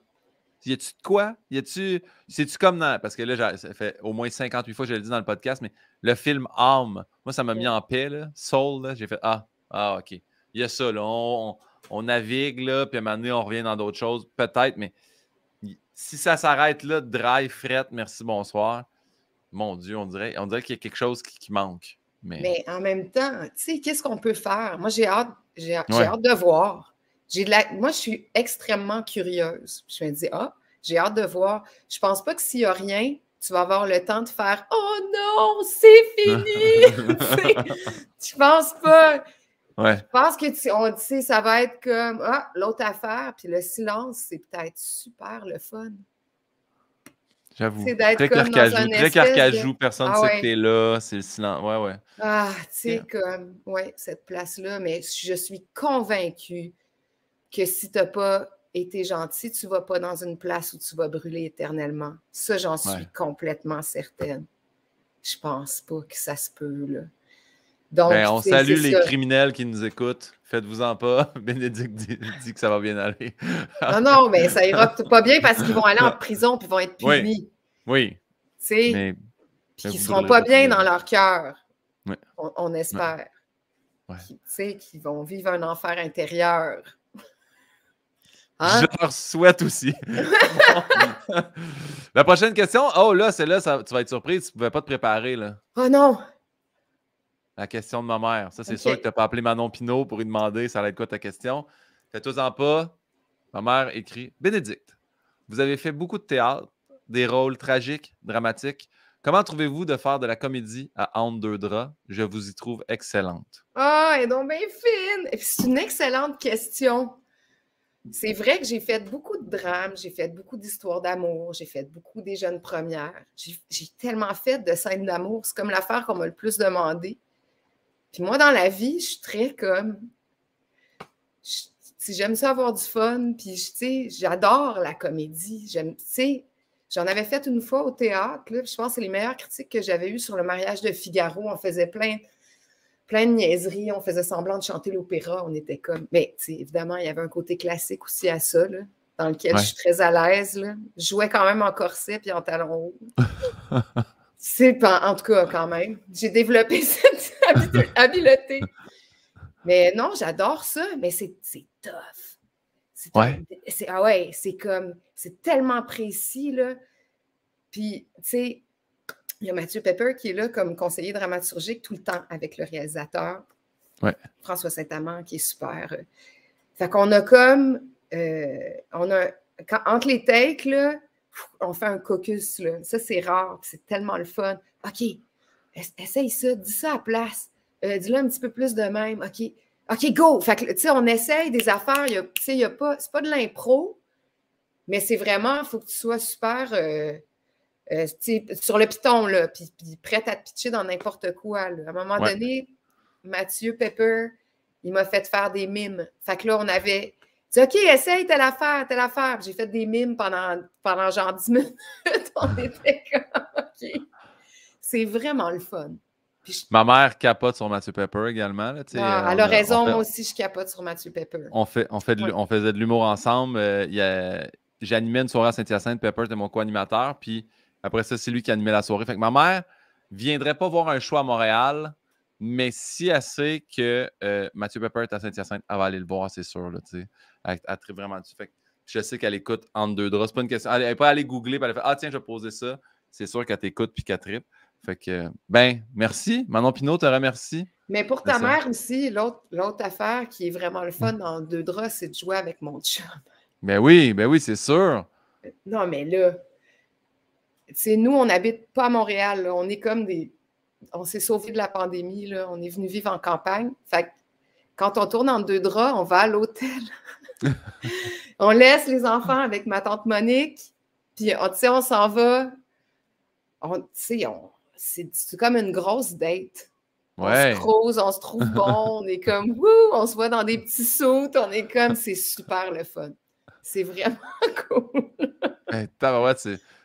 Y a-tu de quoi? Y a-tu. C'est-tu comme dans. Parce que là, ça fait au moins 58 fois que je le dis dans le podcast, mais le film Arme, moi, ça m'a mis en paix, là. Soul, j'ai fait Ah, ah, OK. Il y a ça, là. On, navigue, là, puis à un moment donné, on revient dans d'autres choses, peut-être, mais si ça s'arrête là, drive, fret, merci, bonsoir, mon Dieu, on dirait, on dirait qu'il y a quelque chose qui, manque. Mais... en même temps, tu sais, qu'est-ce qu'on peut faire? Moi, j'ai hâte, j'ai, hâte de voir. Moi, je suis extrêmement curieuse. Je me dis, ah, j'ai hâte de voir. Je pense pas que s'il n'y a rien, tu vas avoir le temps de faire Oh non, c'est fini! je penses pas. Je pense que on dit, ça va être comme Ah, l'autre affaire, puis le silence, c'est peut-être super le fun. J'avoue. C'est d'être personne ne sait que t'es là, c'est le silence. Ouais, ouais. Ah, tu sais, comme, ouais, cette place-là, mais je suis convaincue que si tu n'as pas été gentil, tu ne vas pas dans une place où tu vas brûler éternellement. Ça, j'en suis complètement certaine. Je pense pas que ça se peut, là. Donc, ben, on salue les criminels qui nous écoutent. Faites-vous-en pas. Bénédicte dit, que ça va bien aller. non, non, mais ça ira pas bien parce qu'ils vont aller en prison puis vont être punis. Oui. Tu Puis ils ne seront pas bien dans leur cœur. On, espère. tu sais, qu'ils vont vivre un enfer intérieur. Hein? Je leur souhaite aussi. la prochaine question. Oh là, celle-là, tu vas être surprise, tu ne pouvais pas te préparer. Là. Oh non! La question de ma mère. Ça, c'est sûr que tu n'as pas appelé Manon Pinot pour lui demander ça allait être quoi ta question. Fais-toi-en pas. Ma mère écrit Bénédicte, vous avez fait beaucoup de théâtre, des rôles tragiques, dramatiques. Comment trouvez-vous de faire de la comédie à Hante deux draps? Je vous y trouve excellente. Ah, et donc bien fine! C'est une excellente question. C'est vrai que j'ai fait beaucoup de drames, j'ai fait beaucoup d'histoires d'amour, j'ai fait beaucoup des jeunes premières. J'ai tellement fait de scènes d'amour. C'est comme l'affaire qu'on m'a le plus demandé. Puis moi, dans la vie, je suis très comme. J'aime ça avoir du fun, puis tu sais, j'adore la comédie. sais, j'en avais fait une fois au théâtre, je pense que c'est les meilleures critiques que j'avais eues sur le mariage de Figaro. On faisait plein plein de niaiseries. On faisait semblant de chanter l'opéra. On était comme. Mais évidemment, il y avait un côté classique aussi à ça, dans lequel je suis très à l'aise. Je jouais quand même en corset puis en talons hauts. C'est en tout cas quand même. J'ai développé cette habileté. Mais non, j'adore ça, mais c'est tough. ah ouais, c'est comme c'est tellement précis là. Puis tu sais, il y a Mathieu Pepper qui est là comme conseiller dramaturgique tout le temps avec le réalisateur. François Saint-Amand qui est super. Fait qu'on a comme. Euh, on a, entre les takes, on fait un caucus. Ça, c'est rare. C'est tellement le fun. OK, essaye ça. Dis ça à place. Euh, dis-le un petit peu plus de même. OK. OK, go! Fait que, tu sais, on essaye des affaires. Tu sais, a pas... C'est pas de l'impro, mais c'est vraiment... Il faut que tu sois super... Euh, euh, sur le piton, là, puis, prête à te pitcher dans n'importe quoi. À un moment donné, Mathieu Pepper, il m'a fait faire des mimes. Fait que là, on avait dit OK, essaye telle l'affaire, telle l'affaire. » J'ai fait des mimes pendant, pendant genre 10 minutes. on était comme C'est vraiment le fun. Ma mère capote sur Mathieu Pepper également. Là, ah, euh, elle a raison, moi aussi je capote sur Mathieu Pepper. On, fait, fait on faisait de l'humour ensemble. Euh, j'animais une soirée à Saint-Hyacinthe, Pepper était mon co-animateur, puis après ça, c'est lui qui a animé la soirée. Fait que ma mère viendrait pas voir un choix à Montréal, mais si elle sait que euh, Mathieu Pepper est à Saint-Hyacinthe, elle va aller le voir, c'est sûr. elle, tripe vraiment dessus. Fait je sais qu'elle écoute entre deux draps. C'est pas une question. Elle n'est pas allée googler elle fait Ah tiens, je vais poser ça. C'est sûr qu'elle t'écoute puis qu'elle tripe. Fait que, ben, merci. Manon Pinot te remercie. Mais pour ta mère aussi, l'autre affaire qui est vraiment le fun mm. en deux draps, c'est de jouer avec mon chum. Ben oui, ben oui, c'est sûr. Non, mais là, c'est nous, on n'habite pas à Montréal. On est comme des. On s'est sauvés de la pandémie. Là. On est venu vivre en campagne. Fait quand on tourne en deux draps, on va à l'hôtel. on laisse les enfants avec ma tante Monique. Puis, on, on s'en va. On, on, c'est comme une grosse date. On se croise, on se trouve bon, on est comme wouh, on se voit dans des petits sauts, on est comme c'est super le fun. C'est vraiment cool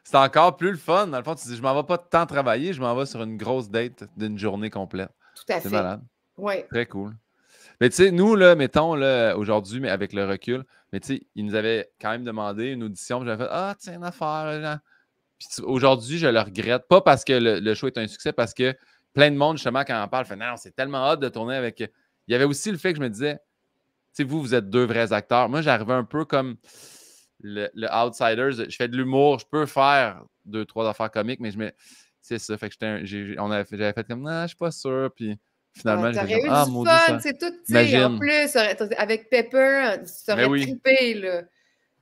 c'est encore plus le fun. Dans le fond, tu dis, je m'en vais pas tant travailler, je m'en vais sur une grosse date d'une journée complète. Tout à fait. C'est malade. Oui. Très cool. Mais tu sais, nous, là, mettons, là, aujourd'hui, mais avec le recul, mais tu sais, ils nous avaient quand même demandé une audition. J'avais fait Ah, tiens, une affaire. Puis aujourd'hui, je le regrette. Pas parce que le, show est un succès, parce que plein de monde, justement, quand on parle, fait Non, c'est tellement hâte de tourner avec. Il y avait aussi le fait que je me disais, tu sais, vous, vous êtes deux vrais acteurs. Moi, j'arrivais un peu comme le, le Outsiders. Je fais de l'humour, je peux faire deux, trois affaires comiques, mais je mets. C'est ça. Fait que j'étais j'avais fait comme, non, je suis pas sûr. Puis finalement, j'ai eu ah, du fun, c'est tout. sais. En plus, avec Pepper, hein, tu serais ben là.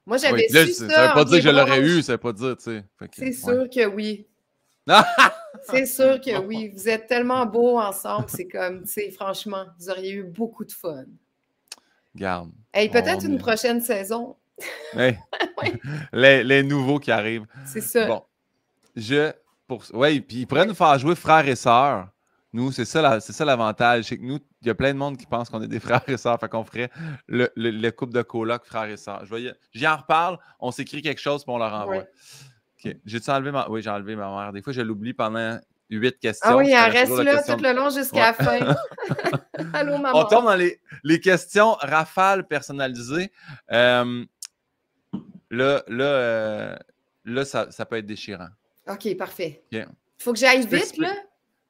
Moi, j'avais su ça. Ça veut pas dire que je l'aurais eu, ça veut pas dire, tu sais. C'est sûr que oui. c'est sûr que oui. Vous êtes tellement beaux ensemble, c'est comme, tu sais, franchement, vous auriez eu beaucoup de fun. Garde. Et hey, peut-être une prochaine saison. les, nouveaux qui arrivent. C'est ça. Bon. Je. Pour... Oui, puis ils pourraient nous faire jouer frères et sœurs. Nous, c'est ça, c'est ça l'avantage. que nous, il y a plein de monde qui pense qu'on est des frères et sœurs. Fait qu'on ferait le, couple de coloc frères et sœurs. Je en J'en reparle, on s'écrit quelque chose, puis on leur envoie. J'ai-tu enlevé ma. Oui, j'ai enlevé ma mère. Des fois, je l'oublie pendant huit questions. Ah oui, elle reste là tout le long jusqu'à la fin. Allô, maman. On tombe dans les, questions rafales personnalisées. Euh, Là, là, euh, là ça, peut être déchirant. OK, parfait. Il Faut que j'aille vite, là?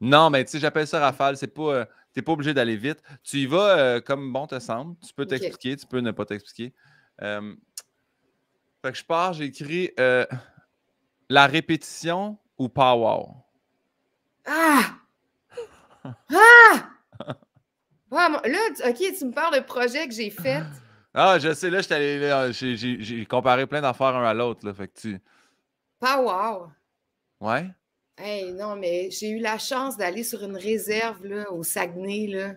Non, mais tu sais, j'appelle ça rafale. C'est pas. Euh, pas obligé d'aller vite. Tu y vas euh, comme bon te semble. Tu peux t'expliquer, tu peux ne pas t'expliquer. fait que je pars, j'écris la répétition ou power. Ah! Ah! là, OK, tu me parles de projet que j'ai fait. Ah, je sais, là, j'ai comparé plein d'affaires un à l'autre, là, fait que tu... Pas wow! Ouais? Hey, non, mais j'ai eu la chance d'aller sur une réserve, là, au Saguenay, là.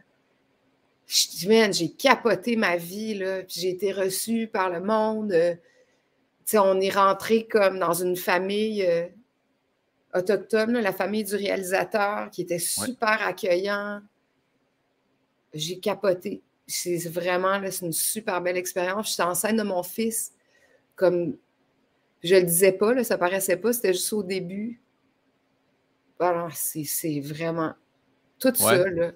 j'ai capoté ma vie, là, puis j'ai été reçue par le monde. Euh, tu sais, on est rentré comme dans une famille... Euh, autochtone, la famille du réalisateur, qui était super accueillant. J'ai capoté. C'est vraiment, une super belle expérience. Je suis scène de mon fils. Comme je le disais pas, ça paraissait pas, c'était juste au début. c'est vraiment tout ça, là.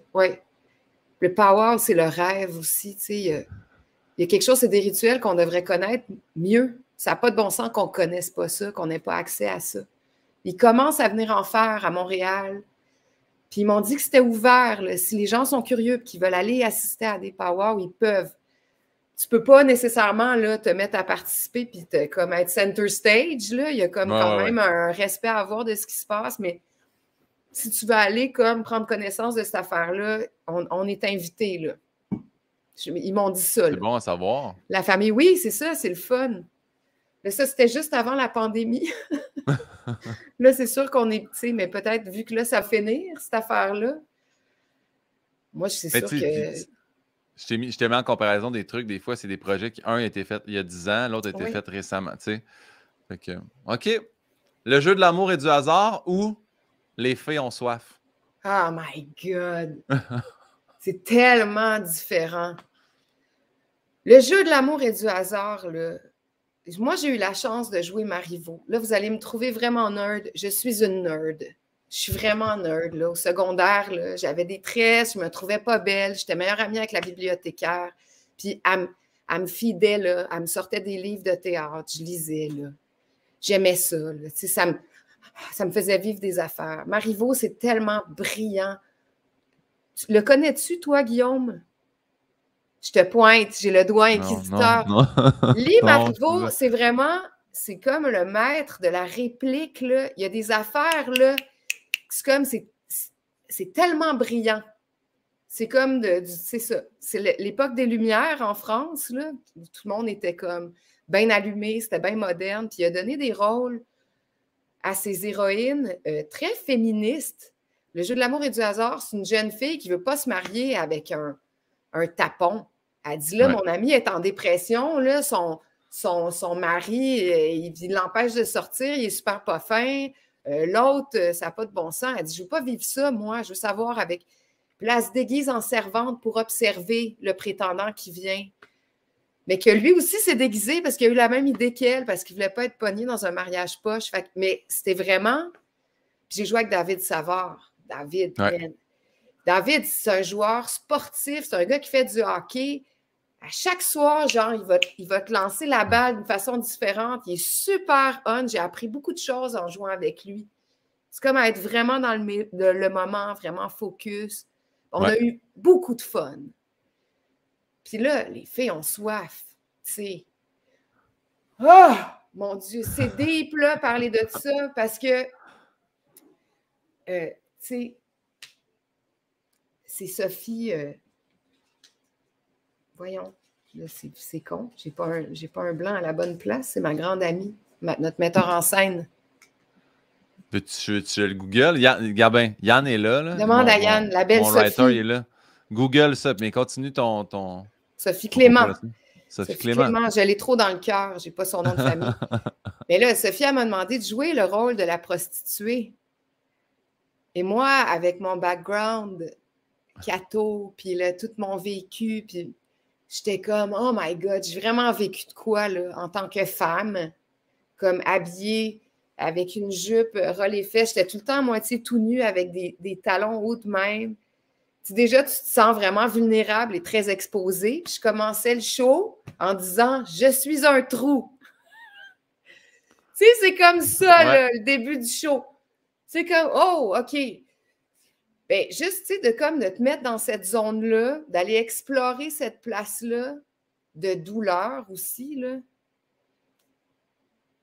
Le power, c'est le rêve aussi, Il y, a, quelque chose, c'est des rituels qu'on devrait connaître mieux. Ça n'a pas de bon sens qu'on ne connaisse pas ça, qu'on n'ait pas accès à ça. Il commence à venir en faire à Montréal, puis ils m'ont dit que c'était ouvert. Si les gens sont curieux et qu'ils veulent aller assister à des powwows, ils peuvent. Tu ne peux pas nécessairement là, te mettre à participer et comme être center stage. Il y a comme quand même un respect à avoir de ce qui se passe, mais si tu veux aller comme prendre connaissance de cette affaire-là, on, est invité. Là. ils m'ont dit ça. C'est bon à savoir. La famille, oui, c'est ça, c'est le fun ça, c'était juste avant la pandémie. là, c'est sûr qu'on est sais mais peut-être vu que là, ça va finir, cette affaire-là. Moi, je sûr que. je t'ai, mis, en comparaison des trucs. Des fois, c'est des projets qui, un a été fait il y a 10 ans, l'autre a été fait récemment. OK. Le jeu de l'amour et du hasard ou les fées ont soif? Oh my God! c'est tellement différent. Le jeu de l'amour et du hasard, là, moi, j'ai eu la chance de jouer Marivaux. Là, vous allez me trouver vraiment nerd. Je suis une nerd. Je suis vraiment nerd. Au secondaire, j'avais des tresses, je me trouvais pas belle. J'étais meilleure amie avec la bibliothécaire. Puis, elle, me fidait, elle me sortait des livres de théâtre. Je lisais. J'aimais ça. Ça, me, ça me faisait vivre des affaires. Marivaux, c'est tellement brillant. Le connais-tu, toi, Guillaume? je te pointe, j'ai le doigt inquisiteur. L'île c'est vraiment, c'est comme le maître de la réplique. Il y a des affaires, là, c'est comme, c'est tellement brillant. C'est comme, c'est ça, c'est l'époque des Lumières en France, là, où tout le monde était comme bien allumé, c'était bien moderne, puis il a donné des rôles à ses héroïnes euh, très féministes. Le jeu de l'amour et du hasard, c'est une jeune fille qui ne veut pas se marier avec un, un tapon. Elle dit là, mon ami est en dépression, son, son, mari, euh, il, l'empêche de sortir, il est super pas fin. Euh, l'autre, euh, ça n'a pas de bon sens. Elle dit Je ne veux pas vivre ça, moi, je veux savoir avec. Puis elle se déguise en servante pour observer le prétendant qui vient. Mais que lui aussi s'est déguisé parce qu'il a eu la même idée qu'elle, parce qu'il ne voulait pas être pogné dans un mariage poche. mais c'était vraiment. J'ai joué avec David Savard. David, David, c'est un joueur sportif, c'est un gars qui fait du hockey à chaque soir, genre, il va, il va te lancer la balle d'une façon différente. Il est super on. J'ai appris beaucoup de choses en jouant avec lui. C'est comme être vraiment dans le, moment, vraiment focus. On a eu beaucoup de fun. Puis là, les filles ont soif. C'est. Oh! Ah! Mon Dieu, c'est deep, là, parler de ça, parce que. Euh, tu sais. C'est Sophie. Euh, voyons, là, c'est con, j'ai pas, pas un blanc à la bonne place, c'est ma grande amie, notre metteur en scène. peux tu le Google? Yann, Gabin, Yann est là. Demande à Yann, la belle mon Sophie. Writer, est là. Google ça, mais continue ton. ton... Sophie Clément. Sophie, Clément. je l'ai trop dans le cœur, j'ai pas son nom de famille. mais là, Sophie, elle m'a demandé de jouer le rôle de la prostituée. Et moi, avec mon background, Cato, puis là, tout mon vécu, puis j'étais comme, oh my God, j'ai vraiment vécu de quoi, là, en tant que femme, comme habillée avec une jupe, euh, relais fesses. J'étais tout le temps à moitié tout nu avec des, talons hauts de même. Tu, déjà, tu te sens vraiment vulnérable et très exposée. Je commençais le show en disant Je suis un trou. tu sais, c'est comme ça, le début du show. C'est comme Oh, OK, ben, juste, tu sais, de comme de te mettre dans cette zone-là, d'aller explorer cette place-là de douleur aussi, là.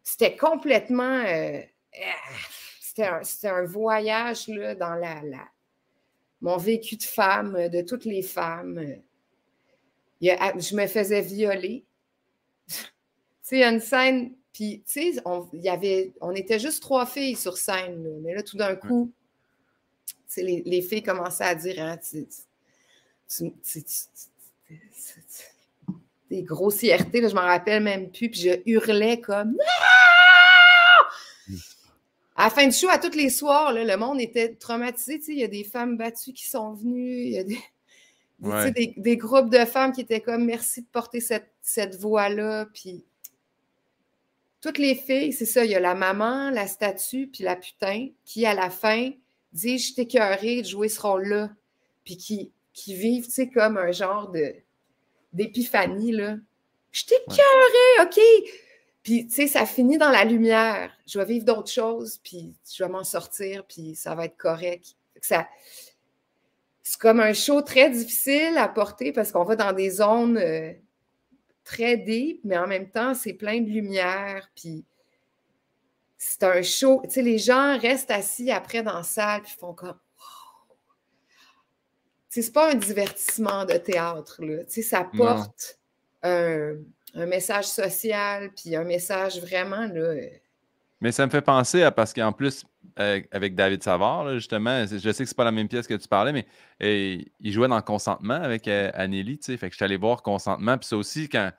C'était complètement... Euh, ah, c'était un, voyage, là, dans la, mon vécu de femme, de toutes les femmes. Ah, je me faisais violer. tu sais, il y a une scène... Puis, tu sais, on, on était juste trois filles sur scène, mais là, tout d'un coup les, les, filles commençaient à dire hein, des grossièretés, là, je m'en rappelle même plus, puis je hurlais comme à la fin du show, à tous les soirs, le monde était traumatisé. Il y a des femmes battues qui sont venues, il y a des, des, des, groupes de femmes qui étaient comme merci de porter cette, cette voix-là. Puis toutes les filles, c'est ça, il y a la maman, la statue, puis la putain, qui à la fin disent je écoeurée de jouer ce rôle-là, puis qui, qui vivent, tu sais, comme un genre de d'épiphanie, là. Je écoeurée, OK? Puis, tu sais, ça finit dans la lumière. Je vais vivre d'autres choses, puis je vais m'en sortir, puis ça va être correct. Ça, c'est comme un show très difficile à porter parce qu'on va dans des zones euh, très deep, mais en même temps, c'est plein de lumière, puis c'est un show. Tu sais, les gens restent assis après dans la salle puis font comme c'est pas un divertissement de théâtre, là. Tu ça porte un, message social puis un message vraiment, là. Euh, mais ça me fait penser à parce qu'en plus, avec David Savard, justement, je sais que c'est pas la même pièce que tu parlais, mais il jouait dans Consentement avec euh, tu sais. Fait que je suis allé voir Consentement. Puis ça aussi, quand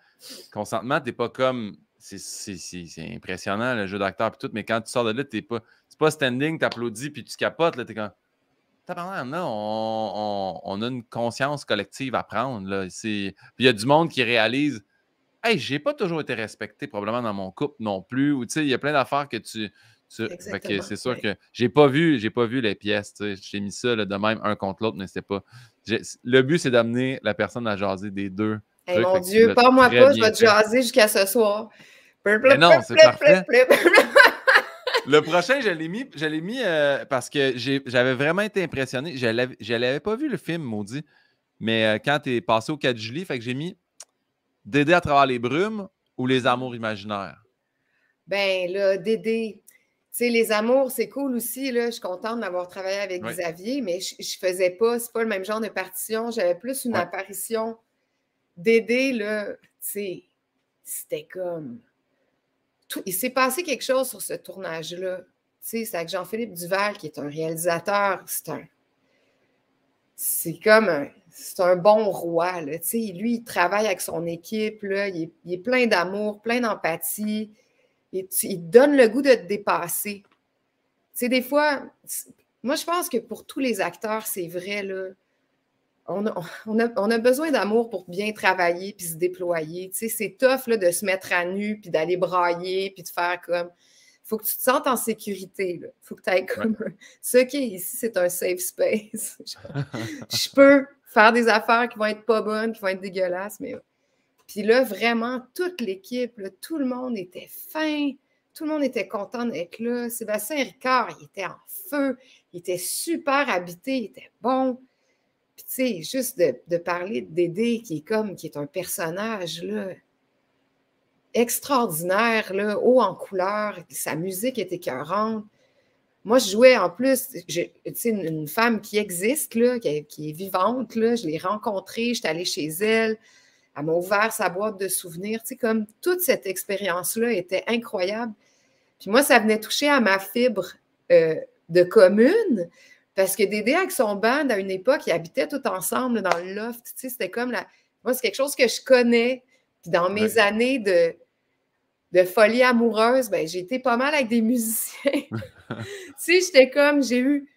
Consentement, t'es pas comme c'est impressionnant le jeu d'acteur et tout, mais quand tu sors de là, t'es pas. C'est pas standing, tu applaudis puis tu capotes, là, t'es comme. T'as on, on, a une conscience collective à prendre. Là. Puis il y a du monde qui réalise Hey, j'ai pas toujours été respecté, probablement dans mon couple non plus. Ou il y a plein d'affaires que tu. c'est sûr que j'ai pas vu, j'ai pas vu les pièces. J'ai mis ça de même un contre l'autre, mais c'était pas. Le but, c'est d'amener la personne à jaser des deux. Eh mon Dieu, pas moi pas, je vais te jaser jusqu'à ce soir non, c'est parfait. Le prochain, je l'ai mis, euh, parce que j'avais vraiment été impressionné. Je n'avais l'avais pas vu le film, maudit. Mais euh, quand tu es passé au 4 juillet, fait que j'ai mis Dédé à travers les brumes ou les amours imaginaires. Ben là, Dédé, c'est les amours, c'est cool aussi. Je suis contente d'avoir travaillé avec Xavier, mais je ne faisais pas, c'est pas le même genre de partition. J'avais plus une apparition. Dédé, là, c'était comme il s'est passé quelque chose sur ce tournage-là. C'est avec Jean-Philippe Duval, qui est un réalisateur, c'est un. C'est comme un. C'est un bon roi. Là, lui, il travaille avec son équipe. il, est, plein d'amour, plein d'empathie. Il, il donne le goût de te dépasser. C'est des fois, moi, je pense que pour tous les acteurs, c'est vrai. Là, on a, besoin d'amour pour bien travailler puis se déployer. Tu sais, c'est tough là, de se mettre à nu puis d'aller brailler puis de faire comme. faut que tu te sentes en sécurité. Là. faut que tu ailles comme. Ce qui ici, c'est un safe space. je peux faire des affaires qui vont être pas bonnes, qui vont être dégueulasses, mais. Puis là, vraiment, toute l'équipe, tout le monde était fin. Tout le monde était content d'être là. Sébastien Ricard, il était en feu. Il était super habité. Il était bon juste de, parler de qui est comme, qui est un personnage, là, extraordinaire, là, haut en couleur, sa musique est écœurante. Moi, je jouais en plus, tu une, une femme qui existe, là, qui, est vivante, je l'ai rencontrée, j'étais allée chez elle, elle m'a ouvert sa boîte de souvenirs. Tu sais, comme toute cette expérience-là était incroyable. Puis moi, ça venait toucher à ma fibre euh, de commune, parce que Dédé, avec son band, à une époque, ils habitaient tout ensemble dans le loft. c'était comme la. Moi, c'est quelque chose que je connais. Puis dans mes années de, folie amoureuse, ben, j'ai été pas mal avec des musiciens. tu sais, j'étais comme, j'ai eu.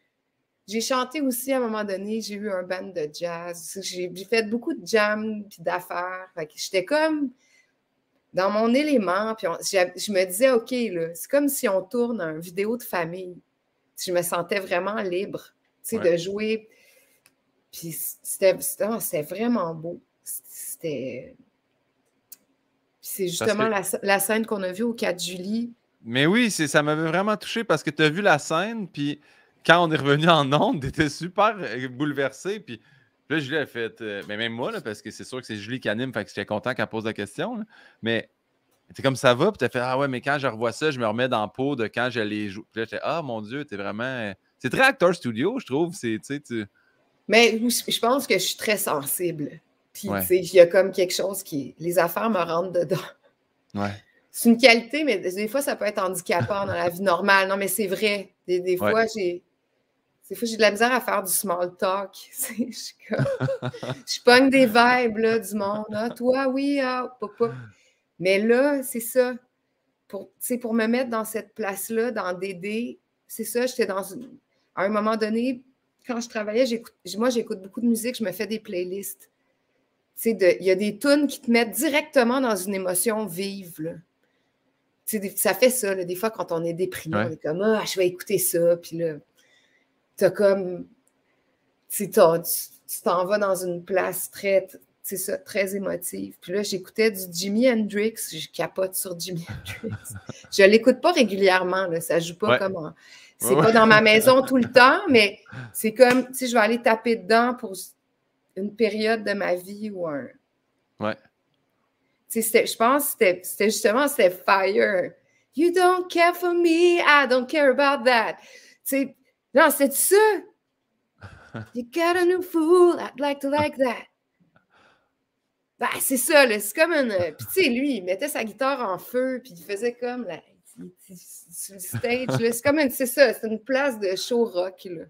J'ai chanté aussi à un moment donné, j'ai eu un band de jazz. J'ai fait beaucoup de jam puis d'affaires. J'étais comme dans mon élément. Puis je me disais, OK, c'est comme si on tourne une vidéo de famille je me sentais vraiment libre, tu de jouer. Puis c'était oh, vraiment beau. C'était. C'est justement la, scène qu'on a vue au 4 juillet. Mais oui, ça m'avait vraiment touché parce que tu as vu la scène, puis quand on est revenu en onde, t'étais super euh, bouleversé. Puis là, Julie a fait. Euh, mais même moi, parce que c'est sûr que c'est Julie qui anime, fait que j'étais content qu'elle pose la question. mais T'es comme ça va, puis t'as fait Ah ouais, mais quand je revois ça, je me remets dans le peau de quand j'allais jouer. » Puis là, j'étais Ah mon Dieu, t'es vraiment. C'est très acteur studio, je trouve. C'est, Mais je pense que je suis très sensible. Puis, il y a comme quelque chose qui. Les affaires me rentrent dedans. Ouais. C'est une qualité, mais des fois, ça peut être handicapant dans la vie normale. Non, mais c'est vrai. Des, fois, j'ai. Des fois, j'ai de la misère à faire du small talk. je, suis pas je des vibes du monde. Ah, toi, oui, ah, mais là, c'est ça. Pour, pour me mettre dans cette place-là, dans DD, c'est ça, j'étais dans une... À un moment donné, quand je travaillais, moi, j'écoute beaucoup de musique, je me fais des playlists. Il y a des tunes qui te mettent directement dans une émotion vive. ça fait ça, des fois, quand on est déprimé, on est comme Ah, je vais écouter ça. Puis là, t'as comme. Tu t'en vas dans une place très, c'est ça, très émotive. Puis là, j'écoutais du Jimi Hendrix. Je capote sur Jimi Hendrix. je l'écoute pas régulièrement, là, ça joue pas comme... C'est pas dans ma maison tout le temps, mais c'est comme, si je vais aller taper dedans pour une période de ma vie ou un... Ouais. je pense que c'était justement, Fire. You don't care for me, I don't care about that. non, c'est ça. You got a new fool, I'd like to like that ben c'est ça, là c'est comme un euh, Puis tu sais, lui, il mettait sa guitare en feu, puis il faisait comme là sur le stage. C'est comme une. C'est ça, c'est une place de show rock. Là.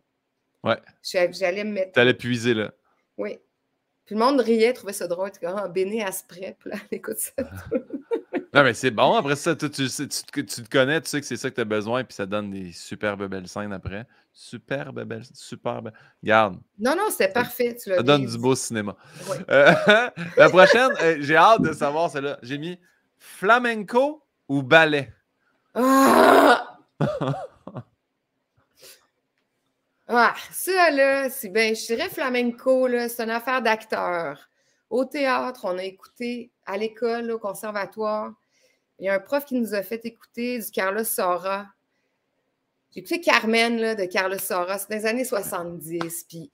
Ouais. J'allais me mettre. T'allais puiser, là. Oui. Puis le monde riait, trouvait ça drôle. Tu comme, béné à ce prep, là, écoute ça. Non, mais c'est bon. Après ça, tu, tu, te connais, tu sais que c'est ça que tu as besoin, puis ça donne des superbes belles scènes après. Superbes belles, superbes. Garde. Non, non, c'est parfait. ça donne du beau cinéma. Euh, la prochaine, euh, j'ai hâte de savoir celle-là. J'ai mis flamenco ou ballet. Ah! ah ça, là, c'est ben, je dirais flamenco, c'est une affaire d'acteur. Au théâtre, on a écouté à l'école, au conservatoire, il y a un prof qui nous a fait écouter du Carlos Sora. J'ai écouté Carmen de Carlos Sora, c'est dans les années 70. Puis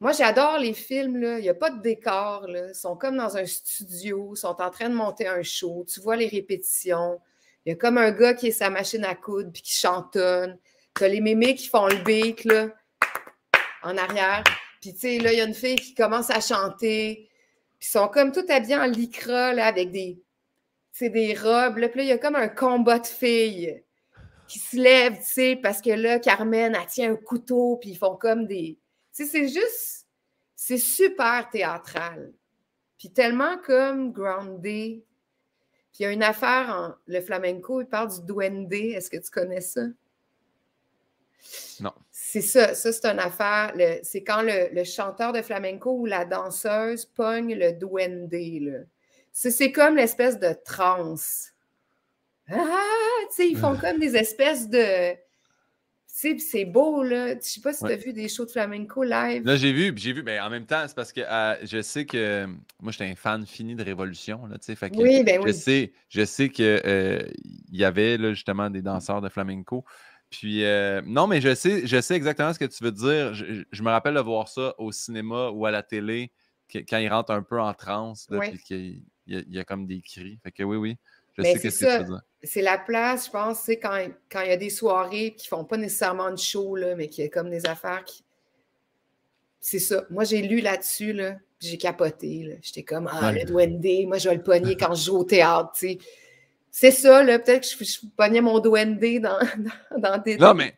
moi, j'adore les films, là. il n'y a pas de décor. Là. Ils sont comme dans un studio, ils sont en train de monter un show, tu vois les répétitions. Il y a comme un gars qui est sa machine à coudre puis qui chantonne. Tu as les mémés qui font le bec là, en arrière. Puis, tu sais, là, il y a une fille qui commence à chanter. Puis, ils sont comme tout habillés en lycra, là, avec des, c'est des robes. Là, puis là, il y a comme un combat de filles qui se lèvent, tu sais, parce que là, Carmen, elle tient un couteau, puis ils font comme des. Tu sais, c'est juste. C'est super théâtral. Puis tellement comme groundé. Puis il y a une affaire, en... le flamenco, il parle du duende. Est-ce que tu connais ça? Non. C'est ça, ça c'est une affaire. C'est quand le... le, chanteur de flamenco ou la danseuse pogne le duende. Là. C'est comme l'espèce de transe. Ah, tu sais, ils font ah. comme des espèces de. C'est beau, là. Je sais pas si tu as vu des shows de flamenco live. Là, j'ai vu, j'ai vu, mais en même temps, c'est parce que euh, je sais que moi, j'étais un fan fini de Révolution, là, tu sais. Fait que, oui, ben je Sais, je sais qu'il euh, y avait, là, justement, des danseurs de flamenco. Puis, euh, non, mais je sais, je sais exactement ce que tu veux dire. Je, me rappelle de voir ça au cinéma ou à la télé, quand ils rentrent un peu en transe, il y, a comme des cris. Fait que oui, oui. Je ben, sais ce que tu veux C'est la place, je pense, c'est quand il y a des soirées qui ne font pas nécessairement de show, là, mais qui est comme des affaires qui. C'est ça. Moi, j'ai lu là-dessus, là, j'ai capoté. J'étais comme Ah, le Duende, moi je vais le pogner quand je joue au théâtre. C'est ça, là, peut-être que je, pognais mon Duende dans, dans, des. Non, mais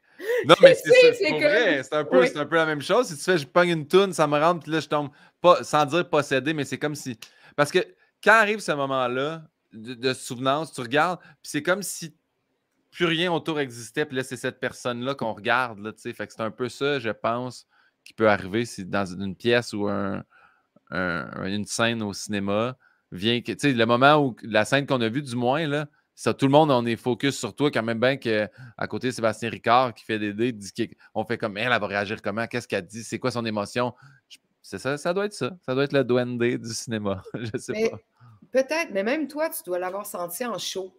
non, mais c'est C'est un, peu, un peu la même chose. Si tu fais, je pogne une toune, ça me rentre, puis là, je tombe, pas, sans dire possédé, mais c'est comme si. Parce que quand arrive ce moment-là de, souvenance, tu regardes, puis c'est comme si plus rien autour existait, puis là, c'est cette personne-là qu'on regarde, là, tu sais. Fait c'est un peu ça, je pense, qui peut arriver si dans une pièce ou une scène au cinéma vient que, le moment où la scène qu'on a vue, du moins, là, ça, tout le monde, on est focus sur toi, quand même bien que à côté Sébastien Ricard qui fait des dés, on fait comme elle, elle va réagir comment, qu'est-ce qu'elle dit, c'est quoi son émotion c'est ça, ça doit être ça. Ça doit être le Duende du cinéma. je sais pas. Peut-être, mais même toi, tu dois l'avoir senti en show.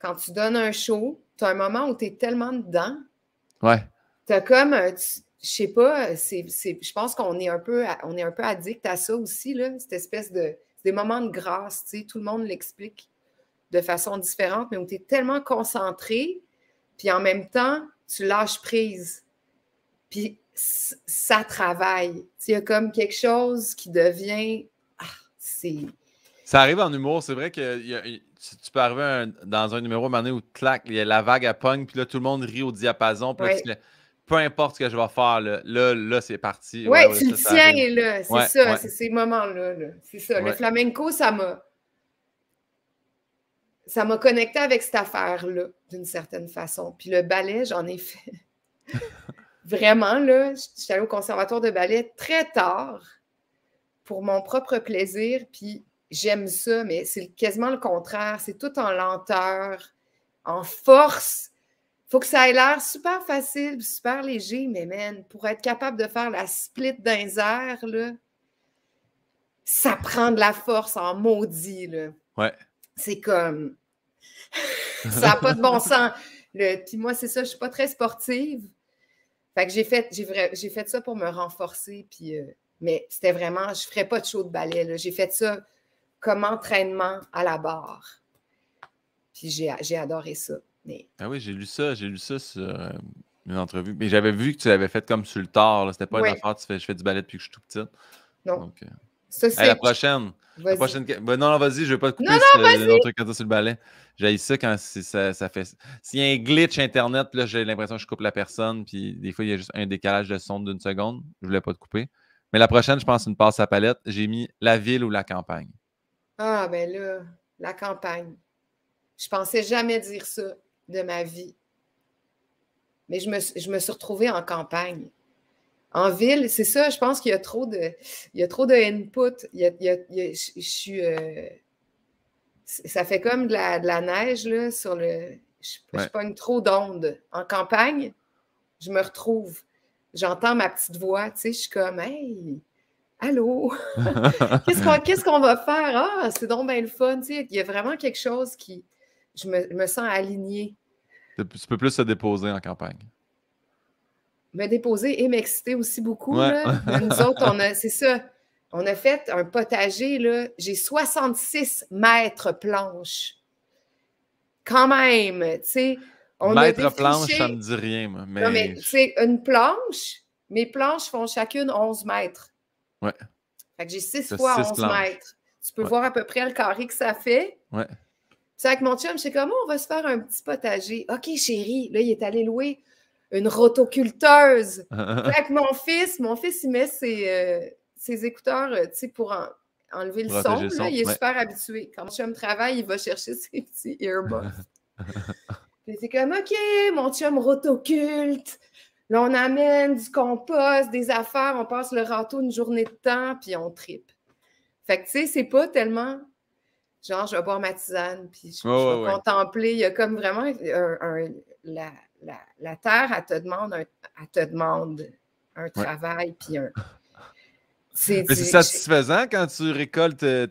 Quand tu donnes un show, tu as un moment où tu es tellement dedans. Ouais. Euh, tu as comme, je sais pas, euh, je pense qu'on est un peu, est un peu addict à ça aussi là, cette espèce de des moments de grâce, tu sais, tout le monde l'explique de façon différente, mais où tu es tellement concentré, puis en même temps, tu lâches prise. Puis ça travaille. Il y a comme quelque chose qui devient. Ah, c'est. Ça arrive en humour. C'est vrai que tu peux arriver dans un numéro mané où clac, il y a la vague à pogne, puis là, tout le monde rit au diapason. Puis peu importe ce que je vais faire, là, là, c'est parti. ouais, tu le tiens, là. C'est ça, c'est ces moments-là. c'est ça. Le flamenco, ça m'a. Ça m'a connecté avec cette affaire-là, d'une certaine façon. Puis le ballet, j'en ai fait. vraiment, là, je suis allée au conservatoire de ballet très tard pour mon propre plaisir, puis j'aime ça, mais c'est quasiment le contraire. C'est tout en lenteur, en force. Il Faut que ça ait l'air super facile, super léger, mais man, pour être capable de faire la split d'un air, là, ça prend de la force en maudit, là. Ouais. C'est comme... ça n'a pas de bon sens. Puis moi, c'est ça, je ne suis pas très sportive. Fait que j'ai fait, j'ai, fait ça pour me renforcer. Puis, euh, mais c'était vraiment, je ne ferais pas de show de ballet. J'ai fait ça comme entraînement à la barre. Puis j'ai, adoré ça. Ah oui, j'ai lu ça, j'ai lu ça sur euh, une entrevue. Mais j'avais vu que tu l'avais fait comme sur le tard. C'était pas une affaire, tu fais, je fais du ballet depuis que je suis tout petite. Donc, euh, ça, la prochaine. Ben non, vas-y, je vais pas te couper le truc sur le balai. J'ai ça quand ça, fait. S'il y a un glitch Internet, là, j'ai l'impression que je coupe la personne, puis des fois, il y a juste un décalage de son d'une seconde. Je ne voulais pas te couper. Mais la prochaine, je pense, une passe à palette. J'ai mis la ville ou la campagne. Ah, ben là, la campagne. Je pensais jamais dire ça de ma vie. Mais je me suis retrouvée en campagne en ville, c'est ça, je pense qu'il y a trop de, il y trop de input. ça fait comme de la, neige là, sur le, je, suis pas pogne trop d'onde. En campagne, je me retrouve, j'entends ma petite voix, tu je suis comme, hey, allô, qu'est-ce qu'on, va faire Ah, c'est donc bien le fun, il y a vraiment quelque chose qui, je me, me sens alignée. Tu peux plus se déposer en campagne me déposer et m'exciter aussi beaucoup. nous autres, on a, c'est ça. On a fait un potager, là. J'ai 66 mètres planches. Quand même, tu sais. mètres planche, ça ne me dit rien, Mais... Non, mais c'est une planche. Mes planches font chacune 11 mètres. Ouais. Fait que j'ai 6 fois 11 mètres. Tu peux voir à peu près le carré que ça fait. Ouais. C'est avec mon chum, je sais comment oh, on va se faire un petit potager. OK, chérie, là, il est allé louer une rotoculteuse. avec mon fils, mon fils, il met ses, euh, ses écouteurs, euh, pour enlever le son, il est super habitué. Quand mon chum travaille, il va chercher ses petits earbuds. c'est comme, OK, mon chum rotoculte. Là, on amène du compost, des affaires, on passe le râteau une journée de temps, puis on tripe. Fait que, tu sais, c'est pas tellement genre, je vais boire ma tisane, puis je, vais contempler. Il y a comme vraiment un, la, la, terre, elle te demande un, te demande un travail. Puis un... C'est satisfaisant quand tu récoltes euh,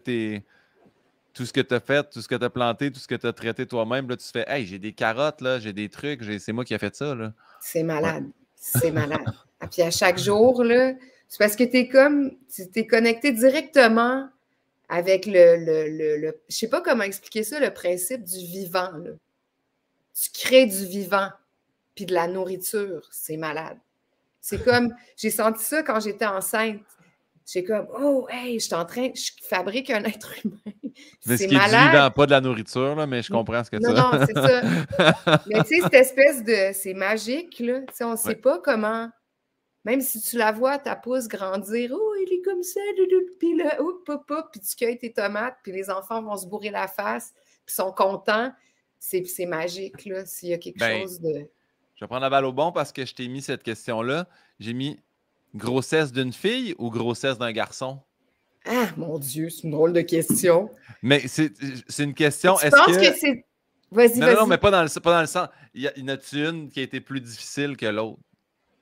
tout ce que tu as fait, tout ce que tu as planté, tout ce que tu as traité toi-même. Là, tu fais Hey, j'ai des carottes, là, j'ai des trucs, c'est moi qui ai fait ça. C'est malade. C'est malade. et ah, puis à chaque jour, c'est parce que tu es comme, tu es connecté directement avec le, le, le, je sais pas comment expliquer ça, le principe du vivant. Tu crées du vivant puis de la nourriture. C'est malade. C'est comme, j'ai senti ça quand j'étais enceinte. J'ai comme, oh, hey, je suis en train, je fabrique un être humain. C'est ce qui malade. Dit pas de la nourriture, là, mais je comprends ce que tu Non, non, c'est ça. mais tu sais, cette espèce de, c'est magique, là. Tu sais, on ne sait pas comment même si tu la vois, ta pousse grandir, oh, il est comme ça, puis là, pop pop puis tu cueilles tes tomates, puis les enfants vont se bourrer la face, puis sont contents. C'est magique, là, s'il y a quelque ben, chose de. Je vais prendre la balle au bon parce que je t'ai mis cette question-là. J'ai mis grossesse d'une fille ou grossesse d'un garçon? Ah, mon Dieu, c'est une drôle de question. Mais c'est une question. Je pense que, c'est. Vas-y, vas-y. Non, non, mais pas dans le, sens. Il y, en a, tu une qui a été plus difficile que l'autre?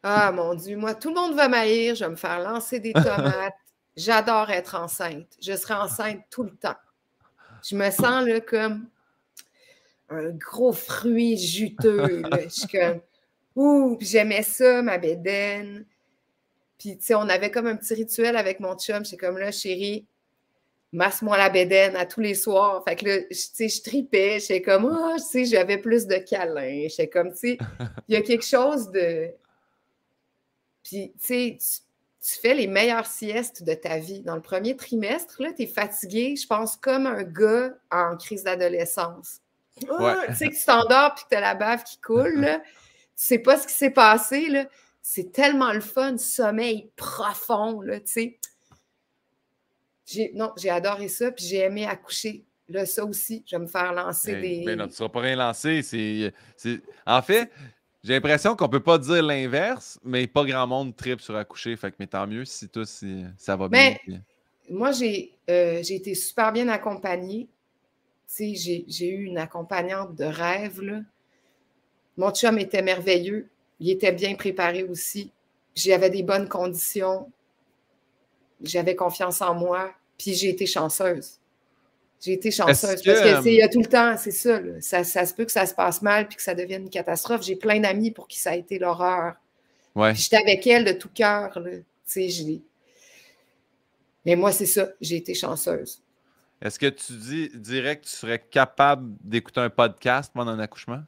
Ah, mon Dieu, moi, tout le monde va m'haïr. Je vais me faire lancer des tomates. J'adore être enceinte. Je serai enceinte tout le temps. Je me sens là, comme un gros fruit juteux. Je suis comme, ouh, j'aimais ça, ma bédaine. Puis, tu sais, on avait comme un petit rituel avec mon chum. J'étais comme, là, chérie, masse-moi la bédaine à tous les soirs. Fait que là, tu sais, je tripais. J'étais comme, ah, oh, tu sais, j'avais plus de câlins. J'étais comme, tu sais, il y a quelque chose de. Puis, tu sais, tu fais les meilleures siestes de ta vie. Dans le premier trimestre, tu es fatigué, je pense, comme un gars en crise d'adolescence tu sais, que tu t'endors puis que tu as la bave qui coule, Tu tu sais pas ce qui s'est passé, C'est tellement le fun, sommeil profond, là, tu non, j'ai adoré ça, puis j'ai aimé accoucher. Là, ça aussi, je vais me faire lancer des. Mais ben non, tu ne seras pas rien lancé. En fait, j'ai l'impression qu'on ne peut pas dire l'inverse, mais pas grand monde tripe sur accoucher. Fait que, mais tant mieux si tout ça va ben, bien. Moi, j'ai, euh, j'ai été super bien accompagnée j'ai eu une accompagnante de rêve. Mon chum était merveilleux. Il était bien préparé aussi. J'avais des bonnes conditions. J'avais confiance en moi. Puis j'ai été chanceuse. J'ai été chanceuse. Parce que y a euh, tout le temps, c'est ça, ça, se peut que ça se passe mal puis que ça devienne une catastrophe. J'ai plein d'amis pour qui ça a été l'horreur. J'étais avec elle de tout cœur. Mais moi, c'est ça. J'ai été chanceuse. Est-ce que tu dis, dirais que tu serais capable d'écouter un podcast pendant un accouchement?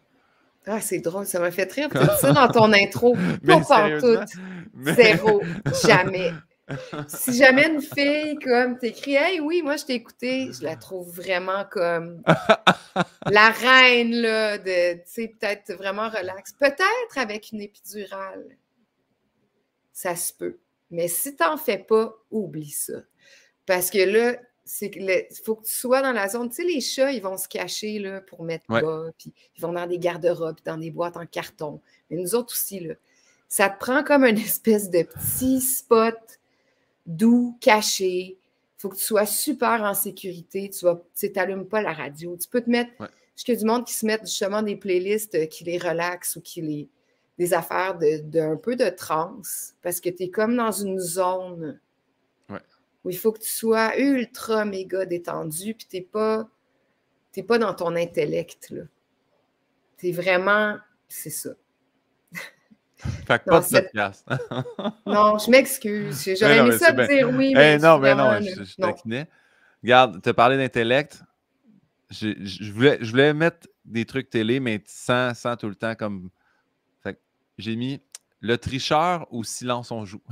Ah, c'est drôle, ça m'a fait rire. Tu ça dans ton intro. Pas en Mais... Zéro. Jamais. Si jamais une fille comme t'écris Hey oui, moi je t'ai écouté, je la trouve vraiment comme la reine là, de tu sais, peut-être vraiment relax. Peut-être avec une épidurale. Ça se peut. Mais si t'en fais pas, oublie ça. Parce que là, c'est faut que tu sois dans la zone. Tu sais, les chats, ils vont se cacher là, pour mettre puis ils vont dans des garde-robes, dans des boîtes en carton. Mais nous autres aussi, là, ça te prend comme une espèce de petit spot doux, caché. Il faut que tu sois super en sécurité. Tu n'allumes pas la radio. Tu peux te mettre. Ouais. Parce qu'il y a du monde qui se met justement des playlists euh, qui les relaxent ou qui les. des affaires d'un peu de transe, parce que tu es comme dans une zone où il faut que tu sois ultra méga détendu, puis tu n'es pas, pas dans ton intellect. là. es vraiment, c'est ça. Fait que pas de podcast. non, je m'excuse. J'aurais aimé ça de dire oui, mais. Hey, non, mais non, je, je taquinais. Regarde, te parler d'intellect, je, voulais, je voulais mettre des trucs télé, mais sans, tout le temps comme. Fait j'ai mis le tricheur ou silence on joue.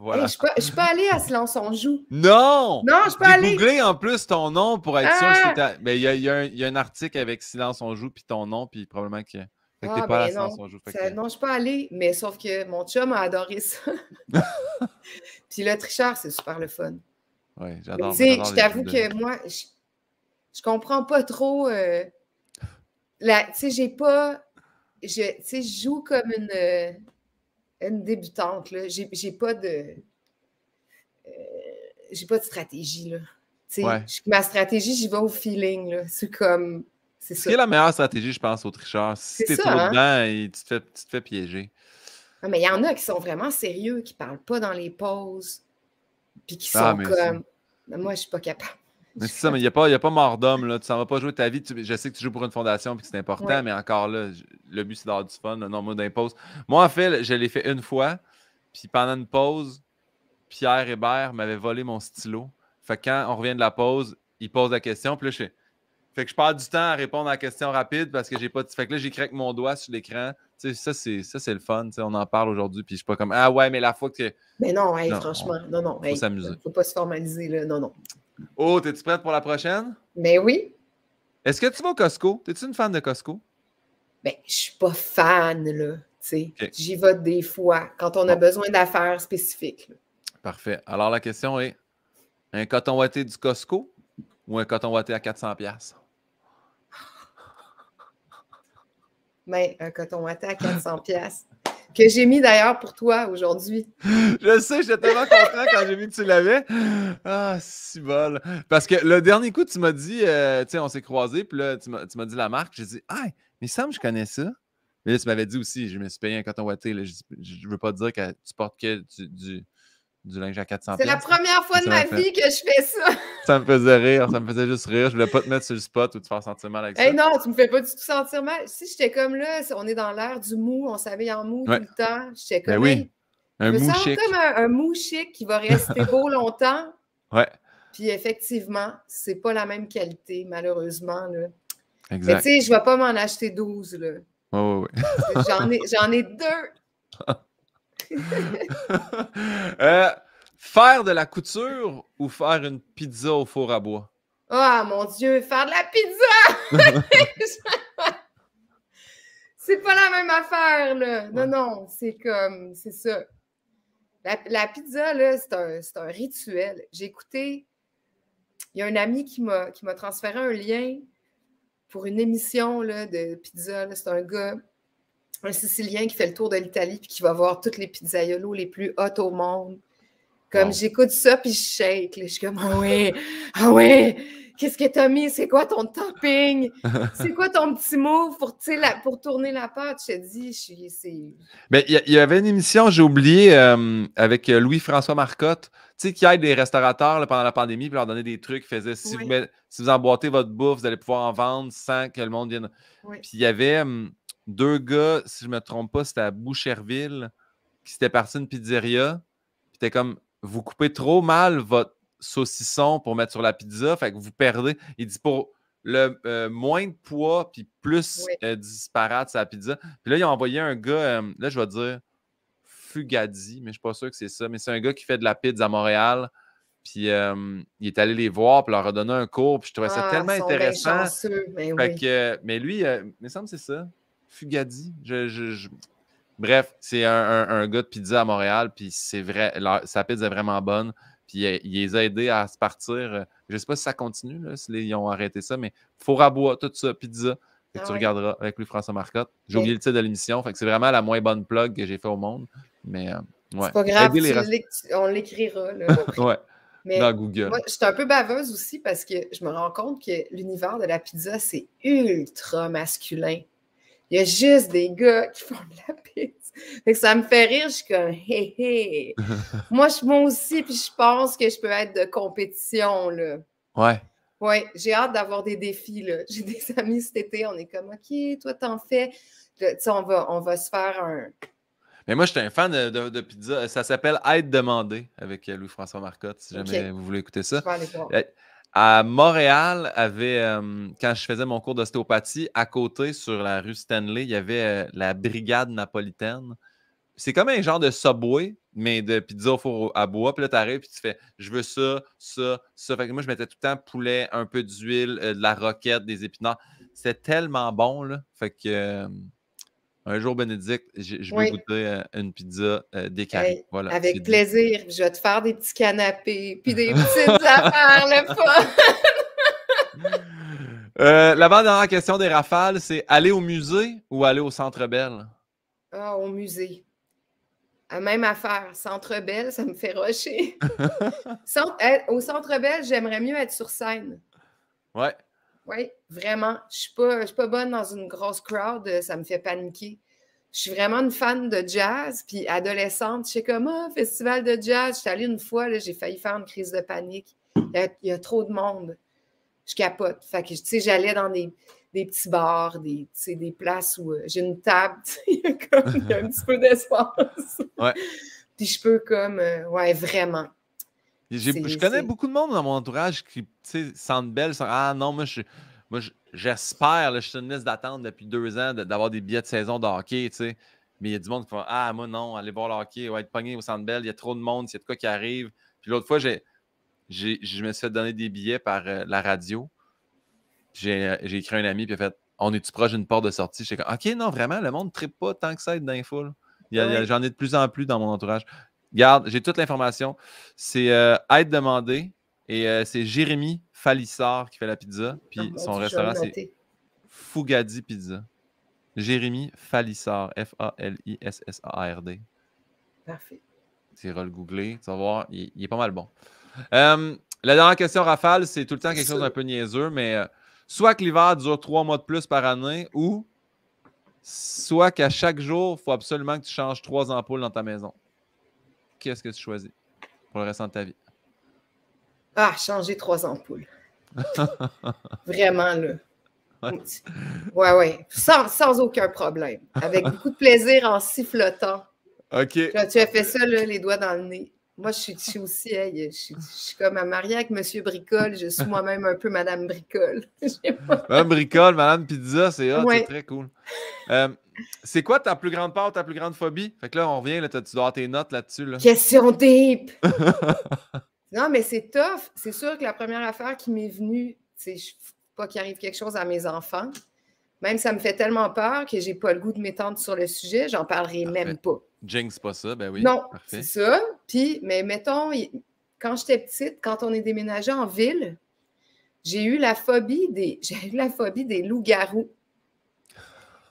je, peux, suis pas aller à Silence on joue. Non! Non, je peux aller. googler en plus ton nom pour être sûr ah! Mais il y a, un article avec Silence on joue, puis ton nom, puis probablement que. tu que ah, pas ben à Silence on joue. Non, Non, je peux aller, mais sauf que mon chum a adoré ça. puis le tricheur, c'est super le fun. Oui, j'adore. Tu je t'avoue que moi, je, je, comprends pas trop. Euh, tu sais, j'ai pas. Je, je joue comme une. Euh, une débutante, là. J'ai, pas de. Euh, j'ai pas de stratégie, là. Ma stratégie, j'y vais au feeling, là. C'est comme. C'est ça. C'est la meilleure stratégie, je pense, au tricheur. Si t'es trop blanc hein. et tu, te fais, piéger. Ah, mais il y en a qui sont vraiment sérieux, qui parlent pas dans les pauses, puis qui ah, sont comme. Moi, je suis pas capable. C'est ça, mais il n'y a, pas, y a pas mort d'homme. Là. Tu s'en vas pas jouer ta vie. je sais que tu joues pour une fondation et que c'est important, mais encore là, le but, c'est d'avoir du fun, le mode d'impôts. Moi, en fait, je l'ai fait une fois. Puis pendant une pause, Pierre Hébert m'avait volé mon stylo. Fait que quand on revient de la pause, il pose la question. Puis là, je Fait que je perds du temps à répondre à la question rapide parce que j'ai pas. Fait que là, j'écris avec mon doigt sur l'écran. ça, c'est, ça, c'est le fun. on en parle aujourd'hui. Puis je suis pas comme Ah ouais, mais la fois que. Mais ben non, non franchement, non, non. Faut s'amuser. Faut pas se formaliser. Là. Non, non. Oh, t'es-tu prête pour la prochaine? Mais ben oui. Est-ce que tu vas au Costco? T'es-tu une fan de Costco? Ben, je suis pas fan, là. sais. J'y vais des fois quand on a besoin d'affaires spécifiques. Parfait. Alors, la question est un coton ouaté du Costco ou un coton ouaté à 400$? Mais ben, un coton ouaté à 400$ que j'ai mis d'ailleurs pour toi aujourd'hui. Je sais, j'étais tellement content quand j'ai vu que tu l'avais. Ah, si bol. Parce que le dernier coup, tu m'as dit, euh, tu sais, on s'est croisés, puis là, tu m'as dit la marque. J'ai dit, ah, mais Sam, je connais ça. Mais là, tu m'avais dit aussi, je me suis payé un coton ouaté. je, je veux pas dire que tu portes que du du linge à 400 C'est la première fois de ma vie que je fais ça. ça me faisait rire, ça me faisait juste rire. Je voulais pas te mettre sur le spot ou te faire sentir mal avec hey ça. non, tu me fais pas du tout sentir mal. Si j'étais comme là, on est dans l'air du mou, on s'habille en mou tout le temps. J'étais ben comme. oui. Un je me sens comme un, mou chic qui va rester beau longtemps. Ouais. Puis effectivement, c'est pas la même qualité, malheureusement. Là. Exact. Mais tu sais, je vais pas m'en acheter 12. Là. oui, oui. J'en ai, ai deux. Euh, faire de la couture ou faire une pizza au four à bois? Ah oh, mon Dieu, faire de la pizza! c'est pas la même affaire, là. Non, non, c'est comme, c'est ça. La, pizza, là, c'est un, rituel. J'ai écouté, il y a un ami qui m'a transféré un lien pour une émission de pizza. C'est un gars un Sicilien qui fait le tour de l'Italie puis qui va voir toutes les pizzaiolos les plus hautes au monde. Comme j'écoute ça puis je shake. je suis comme Ah oui, ah oui, qu'est-ce que t'as mis? C'est quoi ton topping? C'est quoi ton petit mot pour, pour tourner la pâte? Je te dis, je c'est. Mais ben, il y, avait une émission, j'ai oublié, euh, avec Louis-François Marcotte, tu sais, qui aide les restaurateurs pendant la pandémie puis leur donnait des trucs, faisait si, vous, si vous emboîtez votre bouffe, vous allez pouvoir en vendre sans que le monde vienne. Puis il y avait. Hum, deux gars, si je ne me trompe pas, c'était à Boucherville, qui s'était parti une pizzeria. C'était comme, vous coupez trop mal votre saucisson pour mettre sur la pizza, fait que vous perdez. Il dit pour le euh, moins de poids, puis plus euh, disparate sa pizza. Puis là, ils ont envoyé un gars, euh, là, je vais dire Fugadi, mais je suis pas sûr que c'est ça, mais c'est un gars qui fait de la pizza à Montréal. Puis il est allé les voir, puis leur a donné un cours, puis je trouvais ça ah, tellement intéressant. mais, ben mais lui, il me semble que c'est ça. Fugadi. Je, Bref, c'est un, gars de pizza à Montréal, puis c'est vrai, sa pizza est vraiment bonne. Puis il, les a aidés à se partir. Je sais pas si ça continue, là, ont arrêté ça, mais rabois tout ça, pizza. Ah tu regarderas avec lui, françois Marcotte. J'ai oublié le titre de l'émission. c'est vraiment la moins bonne plug que j'ai fait au monde. Mais euh, ouais. C'est pas grave, on l'écrira. ouais. dans Google. Moi, je suis un peu baveuse aussi parce que je me rends compte que l'univers de la pizza, c'est ultra masculin. Il y a juste des gars qui font de la pizza. Fait ça me fait rire, je suis comme hé hé. moi, je, moi aussi, puis je pense que je peux être de compétition. Là. Ouais. Ouais, j'ai hâte d'avoir des défis. Là. J'ai des amis cet été, on est comme OK, toi, t'en fais. Tu on va, on va se faire un. Mais moi, je un fan de, pizza. Ça s'appelle Être demandé avec euh, Louis-François Marcotte, si jamais vous voulez écouter ça. Euh, à Montréal, avait, quand je faisais mon cours d'ostéopathie, à côté, sur la rue Stanley, il y avait la brigade napolitaine. C'est comme un genre de subway, mais de pizza au four à bois. Puis là, arrives, puis tu fais « je veux ça, ça, ça ». Fait que moi, je mettais tout le temps poulet, un peu d'huile, euh, de la roquette, des épinards. C'est tellement bon, là. Fait que... Un jour, Bénédicte, je vais goûter euh, une pizza euh, décalée. avec plaisir. Je vais te faire des petits canapés, puis des petites affaires, le fun. Euh, la dernière question des rafales, c'est aller au musée ou aller au Centre Belle? Ah, au musée. À ah, même affaire. Centre Belle, ça me fait rocher. au Centre Belle, j'aimerais mieux être sur scène. Ouais. Oui, vraiment. Je ne suis, pas, bonne dans une grosse crowd, euh, ça me fait paniquer. Je suis vraiment une fan de jazz. Puis adolescente, je sais comment, un ah, festival de jazz. Je suis allée une fois, j'ai failli faire une crise de panique. Il y, a, trop de monde. Je capote. Fait que, tu sais, j'allais dans des, petits bars, des, des places où euh, j'ai une table, il y, a un petit peu d'espace. Ouais. Puis je peux comme, euh, ouais, vraiment. Je connais beaucoup de monde dans mon entourage qui sentent belle. Sont, ah non, moi, je, moi j'espère, je suis une liste d'attente depuis deux ans d'avoir des billets de saison de hockey. Mais il y a du monde qui font Ah, moi non, allez voir le hockey, être pogné au centre belle, il y a trop de monde, c'est y a de quoi qui arrive. Puis l'autre fois, j'ai, je me suis fait donner des billets par euh, la radio. Euh, j'ai, écrit à un ami, puis a fait On est-tu proche d'une porte de sortie J'étais Ok, non, vraiment, le monde ne tripe pas tant que ça être dans J'en ai de plus en plus dans mon entourage. Garde, j'ai toute l'information. C'est à euh, être demandé et euh, c'est Jérémy Falissard qui fait la pizza. Puis ah, son restaurant, c'est Fougadi Pizza. Jérémy Falissard, F-A-L-I-S-S-A-R-D. Parfait. Tu iras le googler, tu vas voir, il, est pas mal bon. Euh, la dernière question, Rafale, c'est tout le temps quelque chose d'un peu niaiseux, mais soit que l'hiver dure trois mois de plus par année ou soit qu'à chaque jour, il faut absolument que tu changes trois ampoules dans ta maison qu'est-ce que tu choisis pour le reste de ta vie? Ah, changer trois ampoules. Vraiment, là. Ouais, ouais. Sans, aucun problème. Avec beaucoup de plaisir en sifflotant. OK. tu as fait ça, les doigts dans le nez. Moi, je suis, aussi, je suis, comme à marier avec Monsieur Bricole. Je suis moi-même un peu Madame Bricole. Madame Bricole, Madame Pizza, c'est très cool. Euh, c'est quoi ta plus grande peur, ta plus grande phobie? Fait que là, on revient, là, tu dois avoir tes notes là-dessus. Question deep! non, mais c'est tough. C'est sûr que la première affaire qui m'est venue, c'est pas qu'il arrive quelque chose à mes enfants. Même ça me fait tellement peur que j'ai pas le goût de m'étendre sur le sujet, j'en parlerai même pas. Jinx, pas ça, ben oui. Non, c'est ça. Puis, mais mettons, quand j'étais petite, quand on est déménagé en ville, j'ai eu la phobie des, j'ai eu la phobie des loups-garous.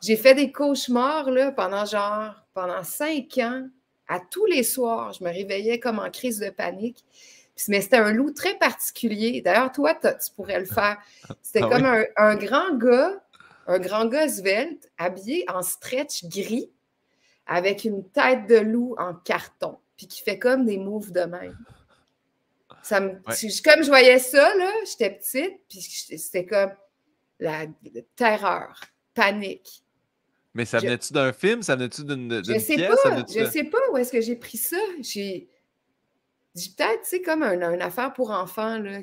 J'ai fait des cauchemars là, pendant genre pendant cinq ans, à tous les soirs. Je me réveillais comme en crise de panique. Mais c'était un loup très particulier. D'ailleurs, toi, tu pourrais le faire. C'était ah comme un, grand gars, un grand gars svelte, habillé en stretch gris, avec une tête de loup en carton, puis qui fait comme des moves de même. comme je voyais ça, j'étais petite, puis c'était comme la terreur, panique. Mais ça venait-tu d'un film? Ça venait-tu d'une pièce? Pas, je sais pas où est-ce que j'ai pris ça. J'ai peut-être, tu sais, comme une affaire pour enfants, là,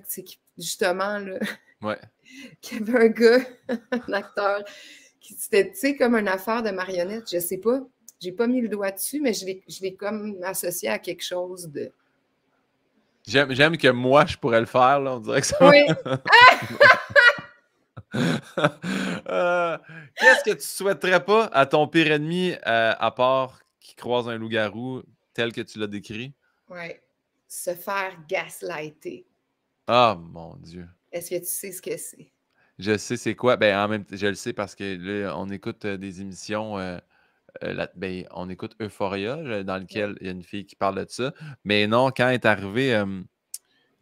justement, là. Ouais. qu'il y avait un gars, un acteur, qui c'était, tu comme une affaire de marionnette, je sais pas. J'ai pas mis le doigt dessus, mais je l'ai comme associé à quelque chose de... J'aime que moi, je pourrais le faire, là. On dirait que ça... Oui! Euh, qu'est-ce que tu souhaiterais pas à ton pire ennemi, euh, à part qu'il croise un loup-garou tel que tu l'as décrit? Ouais. Se faire gaslighter. Ah, mon Dieu. Est-ce que tu sais ce que c'est? Je sais c'est quoi. Ben, en même je le sais parce que on écoute euh, des émissions. la, ben, on écoute Euphoria, dans lequel il y a une fille qui parle de ça. Mais non, quand est arrivé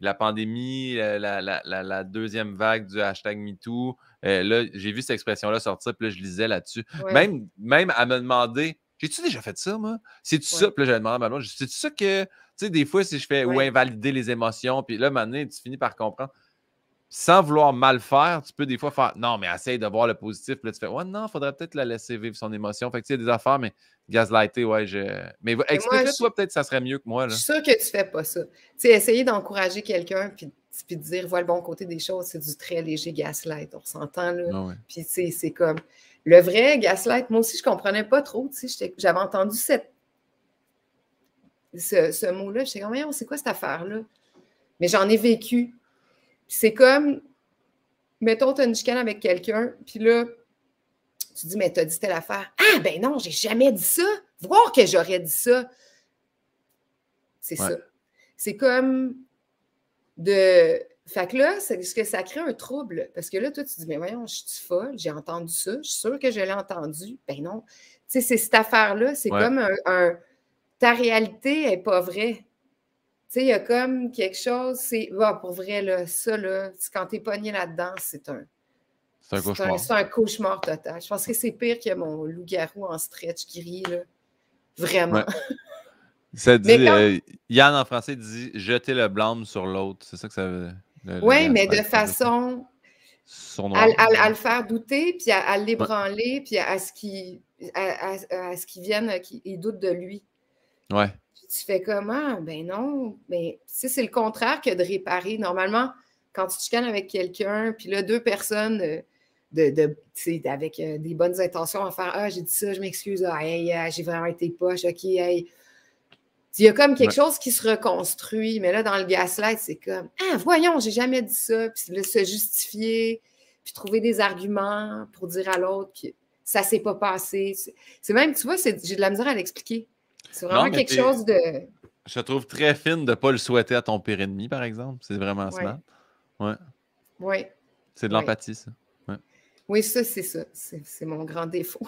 la pandémie, la, deuxième vague du hashtag MeToo. Euh, là, j'ai vu cette expression-là sortir, puis là, je lisais là-dessus. Même, même à me demander J'ai-tu déjà fait ça, moi C'est-tu ça Puis là, j'avais demandé à ma C'est-tu ça que, tu sais, des fois, si je fais ou invalider les émotions, puis là, maintenant, tu finis par comprendre sans vouloir mal faire, tu peux des fois faire non, mais essaye de voir le positif. là, tu fais ouais, non, faudrait peut-être la laisser vivre son émotion. Fait que tu sais, des affaires, mais gaslighter, ouais, je. Mais explique-toi, peut-être ça serait mieux que moi. Je suis sûr que tu fais pas ça. Tu sais, essayer d'encourager quelqu'un puis, puis de dire vois le bon côté des choses, c'est du très léger gaslight. On s'entend, là. Ah puis, c'est comme. Le vrai gaslight, moi aussi, je comprenais pas trop. Tu sais, j'avais entendu cette... ce, mot-là. Je J'étais comme, c'est quoi cette affaire-là? Mais j'en ai vécu c'est comme, mettons, tu as une chicane avec quelqu'un, puis là, tu dis, mais tu dit telle affaire. Ah, ben non, j'ai jamais dit ça. Voir que j'aurais dit ça. C'est ça. C'est comme de. Fait que là, c'est ce que ça crée un trouble. Parce que là, toi, tu dis, mais voyons, je suis folle, j'ai entendu ça, je suis sûre que je l'ai entendu. Ben non. Tu sais, c'est cette affaire-là, c'est comme un, un, Ta réalité n'est pas vraie sais, il y a comme quelque chose, c'est. pour vrai, là, ça, là, quand t'es pogné là-dedans, c'est un. C'est un cauchemar. total. Je pense que c'est pire que mon loup-garou en stretch qui rit, Vraiment. Ça dit, euh, Yann en français dit jeter le blâme sur l'autre. C'est ça que ça veut Oui, mais de façon. À, le faire douter, puis à, l'ébranler, puis à, ce qu'il à, ce qu vienne, qu'il doute de lui. Ouais tu fais comment? Ah, ben non, ben, tu c'est le contraire que de réparer. Normalement, quand tu te chicanes avec quelqu'un, puis là, deux personnes euh, de, avec euh, des bonnes intentions vont faire Ah, j'ai dit ça, je m'excuse, ah, ah, j'ai vraiment été poche, ok, hey. Il y a comme quelque chose qui se reconstruit, mais là, dans le gaslight, c'est comme Ah, voyons, j'ai jamais dit ça, puis se justifier, puis trouver des arguments pour dire à l'autre que ça s'est pas passé. C'est même, tu vois, j'ai de la misère à l'expliquer. C'est vraiment quelque chose de. Je trouve très fine de ne pas le souhaiter à ton pire ennemi, par exemple. C'est vraiment cela smart. C'est de l'empathie, ça. Oui, ça, c'est ça. C'est mon grand défaut.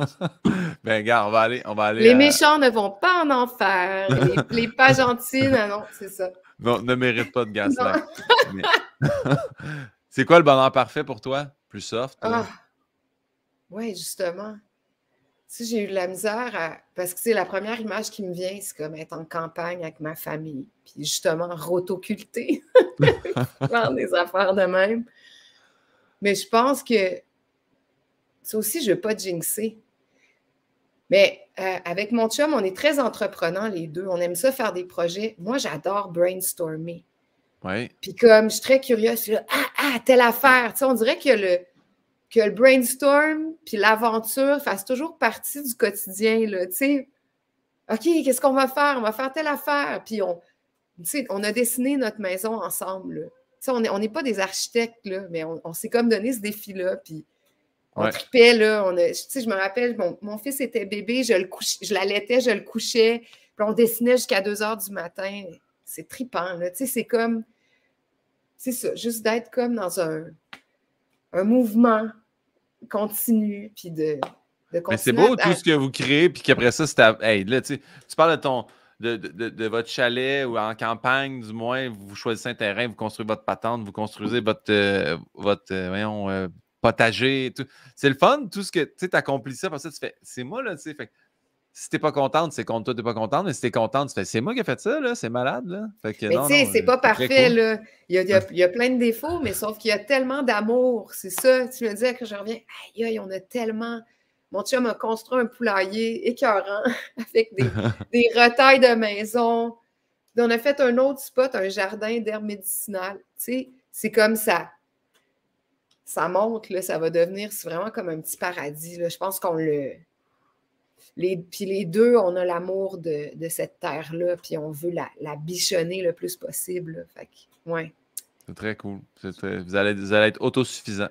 ben, gars, on va aller. On va les méchants ne vont pas en enfer. les, pas gentils, non, c'est ça. Non, ne mérite pas de gars c'est quoi le bonheur parfait pour toi? Plus soft? Ah. Euh? Oui, justement. Tu sais, j'ai eu de la misère à... parce que c'est la première image qui me vient, c'est comme être en campagne avec ma famille, puis justement rotoculter, faire des affaires de même. Mais je pense que ça aussi, je ne veux pas jinxer. Mais euh, avec mon chum, on est très entreprenants les deux. On aime ça faire des projets. Moi, j'adore brainstormer. Ouais. Puis comme je suis très curieuse, je ah, ah, telle affaire. Tu sais, on dirait que le, que le brainstorm puis l'aventure fasse toujours partie du quotidien, là, tu OK, qu'est-ce qu'on va faire? On va faire telle affaire. Puis on, on a dessiné notre maison ensemble, on n'est pas des architectes, mais on, s'est comme donné ce défi-là. Puis on tripait, là. On je me rappelle, mon, fils était bébé, je le je l'allaitais, je le couchais. on dessinait jusqu'à 2 heures du matin. C'est tripant, là. c'est comme. C'est ça, juste d'être comme dans un, un mouvement continu, puis de, c'est beau tout ce que vous créez, puis qu'après ça, c'est à... hey, là, tu parles de ton. De, votre chalet ou en campagne, du moins, vous choisissez un terrain, vous construisez votre patente, vous construisez votre, euh, votre euh, voyons, euh, potager. C'est le fun, tout ce que tu accomplis ça, parce que tu fais, c'est moi, là, tu sais, si t'es pas contente, c'est contre toi, t'es pas contente. Mais si t'es contente, c'est moi qui ai fait ça, là, c'est malade. Là. mais tu sais, c'est pas parfait. Là. Il, y a, plein de défauts, mais sauf qu'il y a tellement d'amour. C'est ça. Tu me dis que je reviens, aïe, aïe, on a tellement. Mon chum a construit un poulailler écœurant avec des, des de maison. on a fait un autre spot, un jardin d'herbes médicinale. Tu sais, c'est comme ça. Ça monte, là, ça va devenir vraiment comme un petit paradis. Je pense qu'on le puis les deux, on a l'amour de, cette terre-là, puis on veut la, bichonner le plus possible. Fait ouais. C'est très cool. vous, allez, être autosuffisant.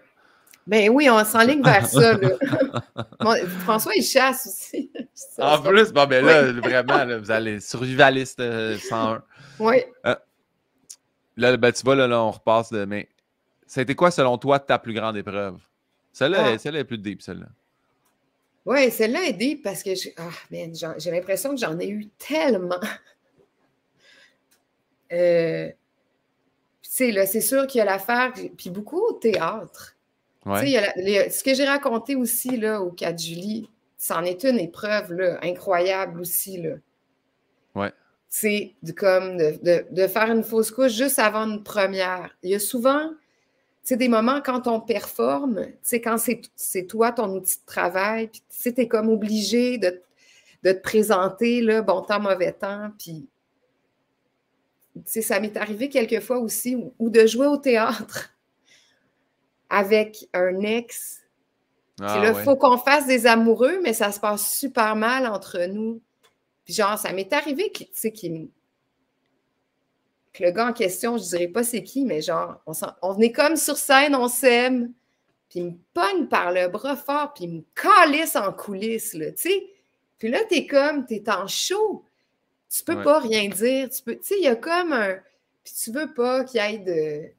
Ben oui, on s'enligne vers ça. François, il chasse aussi. en plus, ben là, vraiment, vous allez survivaliste 101. Euh, oui. Euh, là, ben, tu vois, là, on repasse de. Mais c'était quoi, selon toi, ta plus grande épreuve? Celle-là ah. est plus deep, celle-là. Oui, celle-là est aidé parce que ah, j'ai l'impression que j'en ai eu tellement. Euh, c'est sûr qu'il y a l'affaire, puis beaucoup au théâtre. ce que j'ai raconté aussi là, au cas de Julie, c'en est une épreuve là, incroyable aussi. Là. C'est comme de, faire une fausse couche juste avant une première. Il y a souvent c'est des moments quand on performe, c'est quand c'est toi ton outil de travail, puis tu t'es comme obligé de, te présenter, là, bon temps, mauvais temps, puis ça m'est arrivé quelquefois aussi, ou, de jouer au théâtre avec un ex. Ah, il faut qu'on fasse des amoureux, mais ça se passe super mal entre nous. Puis genre, ça m'est arrivé qu'il le gars en question, je dirais pas c'est qui, mais genre, on, on venait comme sur scène, on s'aime, puis il me pogne par le bras fort, puis il me calisse en coulisses, là, tu sais. Puis là, t'es comme, t'es en chaud. Tu peux pas rien dire. Tu peux, tu sais, il y a comme un... Puis tu veux pas qu'il y ait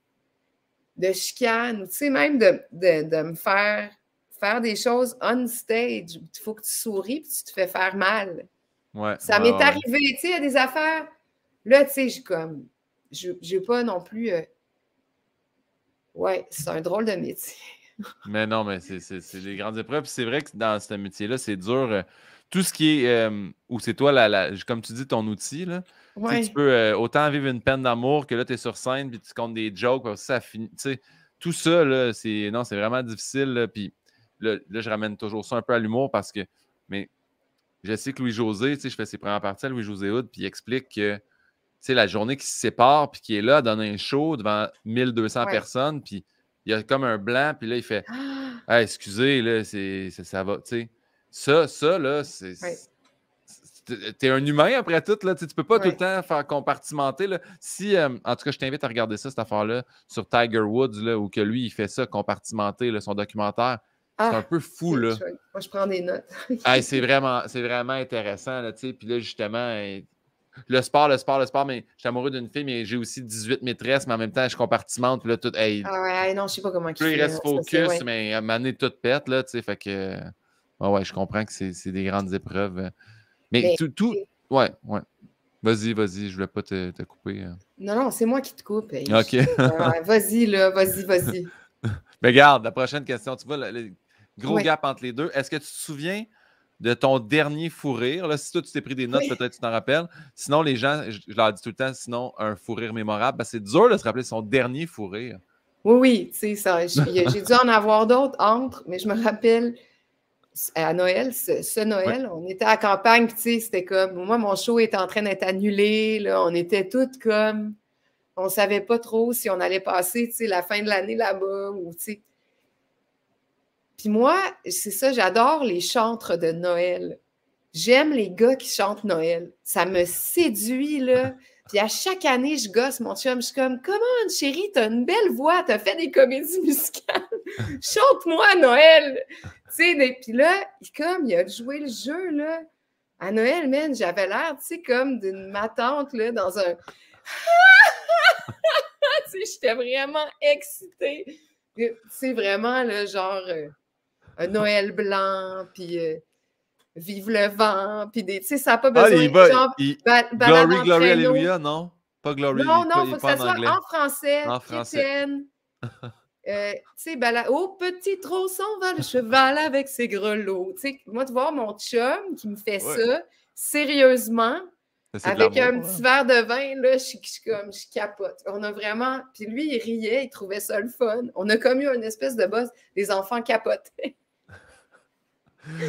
de, de chicane, ou tu sais, même de, de, me faire faire des choses on stage. Il faut que tu souris, puis tu te fais faire mal. ça m'est arrivé, tu sais, il y a des affaires... Là, tu sais, je suis comme, je n'ai pas non plus. Euh, ouais, c'est un drôle de métier. mais non, mais c'est des grandes épreuves. C'est vrai que dans ce métier-là, c'est dur. Euh, tout ce qui est. Euh, Ou c'est toi, la, la, comme tu dis, ton outil, Tu peux autant vivre une peine d'amour que là, tu es sur scène puis tu comptes des jokes. ça Tout ça, c'est non, c'est vraiment difficile. puis là, je ramène toujours ça un peu à l'humour parce que. Mais je sais que Louis-José, je fais ses premières parties à Louis-José Hood, puis il explique que la journée qui se sépare, puis qui est là, dans un show devant 1200 personnes, puis il y a comme un blanc, puis là, il fait excusez, là, ça va, tu sais. Ça, ça, là, c'est. T'es un humain après tout, là. Tu peux pas tout le temps faire compartimenter. Là. Si, euh, en tout cas, je t'invite à regarder ça, cette affaire-là, sur Tiger Woods, là, où que lui, il fait ça, compartimenter, là, son documentaire. c'est ah, un peu fou, là. Moi, je prends des notes. c'est, vraiment, c'est vraiment intéressant, là, tu sais. Puis là, justement, le sport, le sport, le sport, mais je suis amoureux d'une fille, mais j'ai aussi 18 maîtresses, mais en même temps, je compartimente, là, tout. ah ouais, non, je sais pas comment Plus reste focus, mais à toute pète, là, tu sais, fait que. ouais, ouais, je comprends que c'est des grandes épreuves. Mais, ben, tout, tout. Ouais, ouais. Vas-y, vas-y, je voulais pas te, couper. Hein. Non, non, c'est moi qui te coupe. OK. Euh, vas-y, là, vas-y, vas-y. Mais regarde, la prochaine question, tu vois, le, gros gap entre les deux. Est-ce que tu te souviens de ton dernier fou rire. Là, si toi, tu t'es pris des notes, peut-être tu t'en rappelles. Sinon, les gens, je, leur dis tout le temps, sinon, un fou rire mémorable, c'est dur de se rappeler son dernier fou Oui, oui, tu sais, j'ai dû en avoir d'autres entre, mais je me rappelle à Noël, ce, Noël, on était à campagne, tu sais, c'était comme, moi, mon show était en train d'être annulé, là, on était toutes comme, on savait pas trop si on allait passer, tu sais, la fin de l'année là-bas, ou, tu sais, puis moi, c'est ça, j'adore les chantres de Noël. J'aime les gars qui chantent Noël. Ça me séduit, là. Puis à chaque année, je gosse mon chum. Je suis comme, comment, chérie, t'as une belle voix, t'as fait des comédies musicales. Chante-moi Noël. Tu sais, puis là, comme, il a joué le jeu, là. À Noël, man, j'avais l'air, tu sais, comme d'une matante, là, dans un. tu sais, j'étais vraiment excitée. C'est vraiment, là, genre. Euh, un euh, Noël blanc, puis euh, Vive le vent, puis des. Tu sais, ça n'a pas ah, besoin de genre, Glory, Glory, Alléluia, non? Pas Glory. Non, non, il faut, que ça soit en français, en français. Euh, tu sais, ben là, oh petit tronçon va le cheval avec ses grelots. Tu sais, moi, de voir mon chum qui me fait ça, sérieusement, avec un petit hein. verre de vin, là, je, suis comme, je capote. On a vraiment. Puis lui, il riait, il trouvait ça le fun. On a comme eu une espèce de boss, les enfants capotés.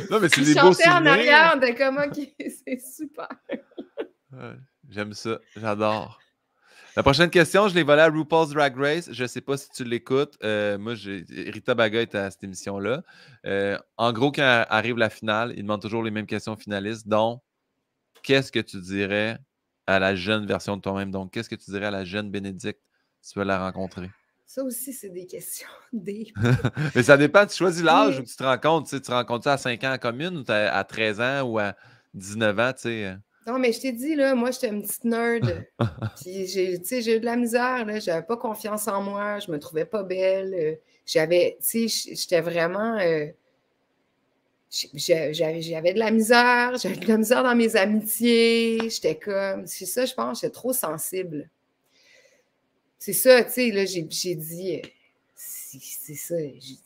Non, mais c'est en arrière comment c'est super. J'aime ça, j'adore. La prochaine question, je l'ai volée à RuPaul's Drag Race. Je ne sais pas si tu l'écoutes. Euh, moi, Rita Baga est à cette émission-là. Euh, en gros, quand arrive la finale, il demande toujours les mêmes questions aux finalistes. Donc, qu'est-ce que tu dirais à la jeune version de toi-même? Donc, qu'est-ce que tu dirais à la jeune Bénédicte si tu veux la rencontrer? Ça aussi, c'est des questions Mais ça dépend, tu choisis l'âge où tu te rencontres. Tu te rencontres à 5 ans en commune, ou à 13 ans ou à 19 ans, tu euh? Non, mais je t'ai dit, là, moi, j'étais une petite nerd. j'ai, eu de la misère, là. J'avais pas confiance en moi. Je me trouvais pas belle. Euh. J'avais, tu sais, j'étais vraiment. Euh, j'avais, j'avais de la misère. J'avais de la misère dans mes amitiés. J'étais comme. C'est ça, je pense, j'étais trop sensible. C'est ça, tu sais, là, j'ai dit, euh, c'est ça, j'ai dit,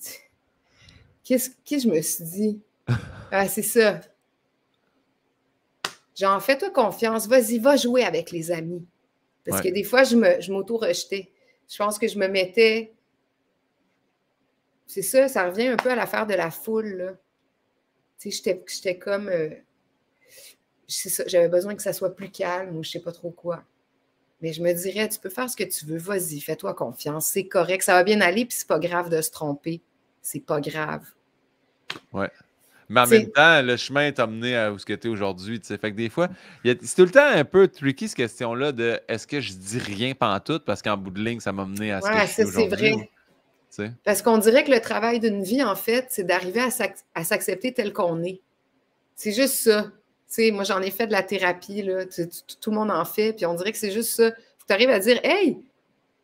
qu'est-ce que je me suis dit? Ah, c'est ça. J'en fais-toi confiance, vas-y, va jouer avec les amis. Parce que des fois, je m'auto-rejetais. Je, pense que je me mettais. C'est ça, ça revient un peu à l'affaire de la foule, là. Tu sais, j'étais comme. Euh, j'avais besoin que ça soit plus calme ou je sais pas trop quoi. Mais je me dirais, tu peux faire ce que tu veux, vas-y, fais-toi confiance, c'est correct, ça va bien aller, puis c'est pas grave de se tromper. C'est pas grave. Ouais. Mais en même temps, le chemin est amené à où que tu es aujourd'hui. Fait que des fois, c'est tout le temps un peu tricky cette question-là de est-ce que je dis rien pantoute parce qu'en bout de ligne, ça m'a amené à ce que je aujourd'hui. c'est vrai. Parce qu'on dirait que le travail d'une vie, en fait, c'est d'arriver à s'accepter tel qu'on est. C'est juste ça moi, j'en ai fait de la thérapie, tout le monde en fait, puis on dirait que c'est juste ça. Faut que tu arrives à dire, hey,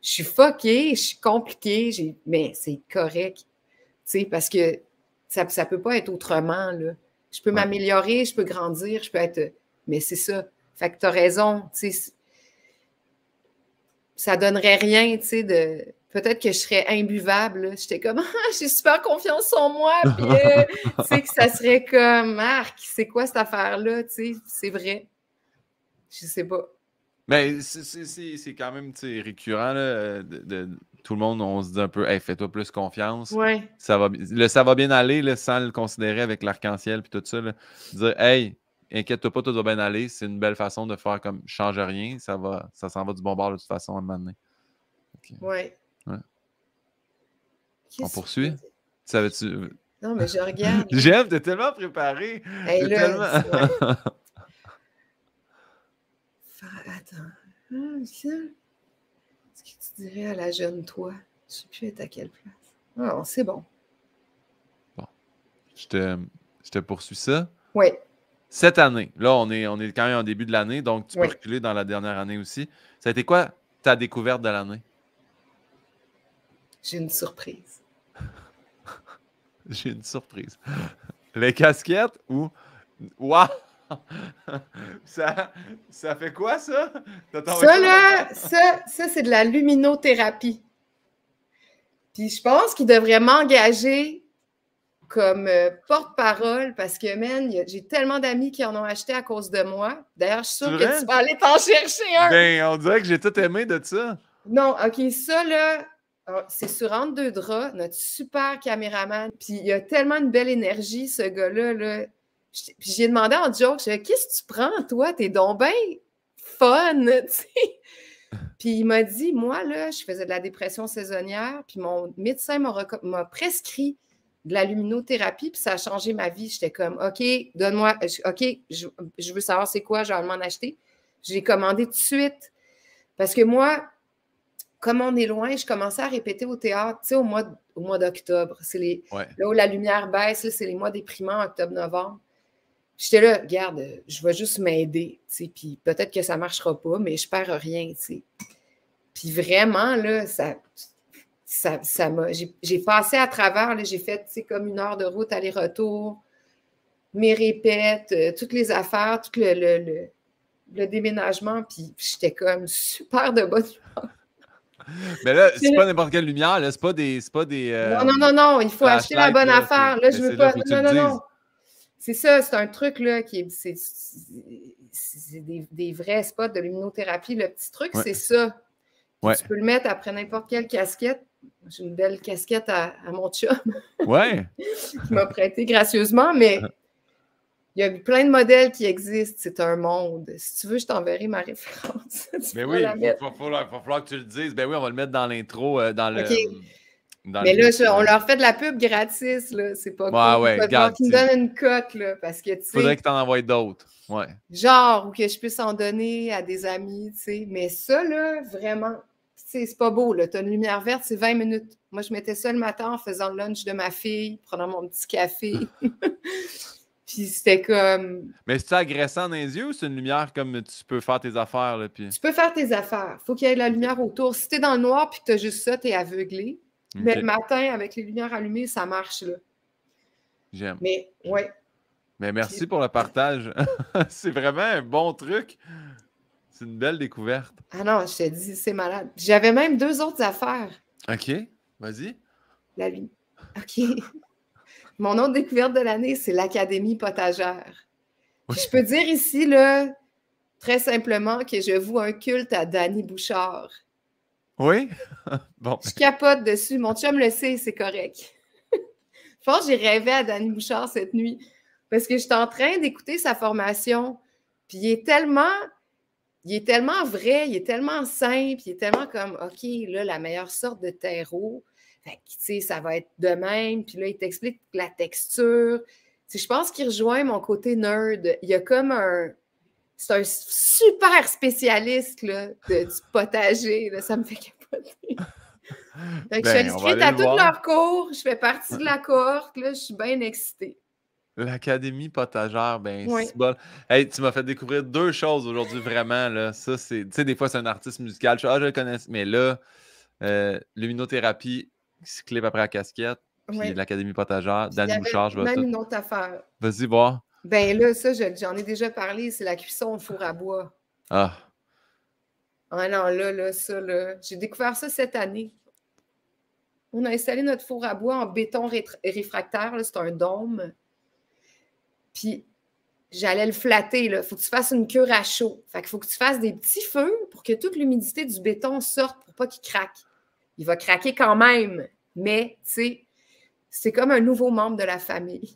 je suis fucké, je suis compliquée, mais c'est correct, parce que ça ne peut pas être autrement, Je peux m'améliorer, je peux grandir, je peux être. Mais c'est ça. Fait que tu as raison, ça ne Ça donnerait rien, tu sais, de peut-être que je serais imbuvable. J'étais comme, ah, j'ai super confiance en moi. Puis, euh, tu sais, que ça serait comme, Marc, c'est quoi cette affaire-là? Tu sais, c'est vrai. Je sais pas. Mais ben, c'est quand même récurrent. de, tout le monde, on se dit un peu, hey, fais-toi plus confiance. Ouais. Ça va, le ça va bien aller le sans le considérer avec l'arc-en-ciel puis tout ça. Là. Dire, hey, inquiète-toi pas, tout va bien aller. C'est une belle façon de faire comme, change rien. Ça va, ça s'en va du bon bord de toute façon à un moment Ouais. On poursuit? Non, mais je regarde. J'aime, t'es tellement préparé. tellement... Attends. quest ah, ce que tu dirais à la jeune toi? Je sais plus être à quelle place. Non, ah, c'est bon. Bon. Je te, poursuis ça? Oui. Cette année, là, on est, on est quand même en début de l'année, donc tu peux reculer dans la dernière année aussi. Ça a été quoi ta découverte de l'année? J'ai une surprise. J'ai une surprise. Les casquettes ou. Waouh! ça, ça fait quoi, ça? Ça, là, ça, c'est de la luminothérapie. Puis je pense qu'il devrait m'engager comme euh, porte-parole parce que, man, j'ai tellement d'amis qui en ont acheté à cause de moi. D'ailleurs, je suis sûre que tu vas aller t'en chercher un. Ben, on dirait que j'ai tout aimé de ça. Non, OK, ça, là, ah, c'est sur Entre deux draps, notre super caméraman. Puis il a tellement une belle énergie, ce gars-là. Là. Puis j'ai demandé en joke, je Qu'est-ce que tu prends, toi T'es donc Fun, fun, sais. Puis il m'a dit Moi, là, je faisais de la dépression saisonnière, puis mon médecin m'a prescrit de la luminothérapie, puis ça a changé ma vie. J'étais comme OK, donne-moi, OK, je, veux savoir c'est quoi, je vais m'en acheter. J'ai commandé tout de suite. Parce que moi, comme on est loin, je commençais à répéter au théâtre, tu sais, au mois, d'octobre. C'est là où la lumière baisse, c'est les mois déprimants, octobre-novembre. J'étais là, regarde, je vais juste m'aider, tu sais, puis peut-être que ça ne marchera pas, mais je perds rien, tu sais. Puis vraiment, là, ça, ça, J'ai, passé à travers, j'ai fait, tu sais, comme une heure de route aller-retour, mes répètes, euh, toutes les affaires, tout le, le, déménagement, puis j'étais comme super de bonne mais là, c'est pas n'importe quelle lumière, c'est pas des. Pas des euh, non, non, non, non, il faut acheter la bonne affaire. Là, je veux pas. Non, non, non. C'est ça, c'est un truc là qui est. C'est des, vrais spots de luminothérapie. Le petit truc, c'est ça. Tu peux le mettre après n'importe quelle casquette. J'ai une belle casquette à, mon chum. Ouais. qui m'a prêté gracieusement, mais ah. Il y a plein de modèles qui existent. C'est un monde. Si tu veux, je t'enverrai ma référence. Mais ben oui, il va falloir que tu le dises. Ben oui, on va le mettre dans l'intro, euh, dans euh, mais là, on leur fait de la pub gratis, C'est pas ouais, cool. me donnent une cote, là, parce que, tu Faudrait que t'en envoies d'autres, Genre, ou que je puisse en donner à des amis, tu Mais ça, là, vraiment, c'est pas beau, là. as une lumière verte, c'est 20 minutes. Moi, je mettais ça le matin en faisant le lunch de ma fille, prenant mon petit café. Puis c'était comme. Mais c'est agressant dans les yeux ou c'est une lumière comme tu peux faire tes affaires? Là, puis... Tu peux faire tes affaires. Faut qu'il y ait de la lumière autour. Si t'es dans le noir puis que t'as juste ça, t'es aveuglé. Mais le matin, avec les lumières allumées, ça marche là. J'aime. Mais ouais. Mais merci pour le partage. c'est vraiment un bon truc. C'est une belle découverte. Ah non, je te dis, c'est malade. J'avais même deux autres affaires. OK. Vas-y. La lumière. OK. Mon autre découverte de l'année, c'est l'Académie potagère. Je peux dire ici, là, très simplement, que je vous un culte à Danny Bouchard. Oui? bon. Je capote dessus. Mon chum le sait, c'est correct. je que j'ai rêvé à Danny Bouchard cette nuit parce que j'étais en train d'écouter sa formation. Puis il est tellement il est tellement vrai, il est tellement simple, il est tellement comme, OK, là, la meilleure sorte de terreau, fait que, ça va être de même. Puis là, il t'explique la texture. je pense qu'il rejoint mon côté nerd. Il y a comme un. C'est un super spécialiste là, du potager. Ça me fait capoter. je ben, suis inscrite à tous leurs cours. Je fais partie de la cohorte. Là, je suis bien excitée. L'Académie potagère, ben c'est bon. tu m'as fait découvrir deux choses aujourd'hui, vraiment. Là. Ça, c'est. Tu sais, des fois, c'est un artiste musical. Je, ah, je le connais, mais là, euh, l'immunothérapie, qui se clip après la casquette, puis l'Académie potagère. Dan je Même une autre affaire. Vas-y, voir. Ben là, ça, j'en ai déjà parlé, c'est la cuisson au four à bois. Ah. Ah non, là, là, ça, là. J'ai découvert ça cette année. On a installé notre four à bois en béton réfractaire, c'est un dôme. Puis j'allais le flatter. Il faut que tu fasses une cure à chaud. Fait qu'il faut que tu fasses des petits feux pour que toute l'humidité du béton sorte pour pas qu'il craque il va craquer quand même. Mais, tu sais, c'est comme un nouveau membre de la famille.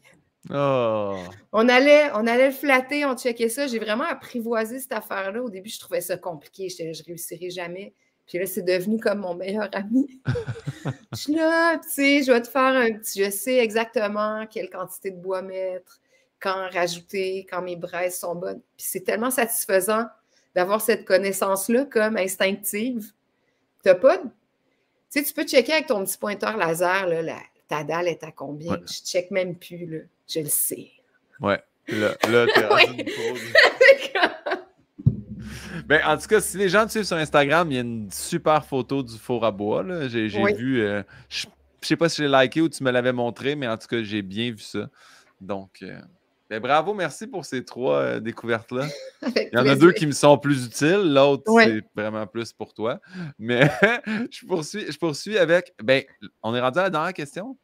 Oh. On, allait, on allait le flatter, on checkait ça. J'ai vraiment apprivoisé cette affaire-là. Au début, je trouvais ça compliqué. Je, je réussirais jamais. Puis là, c'est devenu comme mon meilleur ami. je suis là, tu sais, je vais te faire un petit. Je sais exactement quelle quantité de bois mettre, quand rajouter, quand mes braises sont bonnes. Puis c'est tellement satisfaisant d'avoir cette connaissance-là comme instinctive. Tu n'as pas de tu sais, tu peux checker avec ton petit pointeur laser, là, ta dalle est à combien? Je ne check même plus, là. je le sais. Ouais, là, là Ben, en tout cas, si les gens te suivent sur Instagram, il y a une super photo du four à bois. J'ai vu. Euh, je sais pas si j'ai liké ou tu me l'avais montré, mais en tout cas, j'ai bien vu ça. Donc. Euh, ben, bravo, merci pour ces trois euh, découvertes-là. Il y en a deux qui me sont plus utiles, l'autre, c'est vraiment plus pour toi. Mais je, poursuis, je poursuis avec. Ben, on est rendu à la dernière question.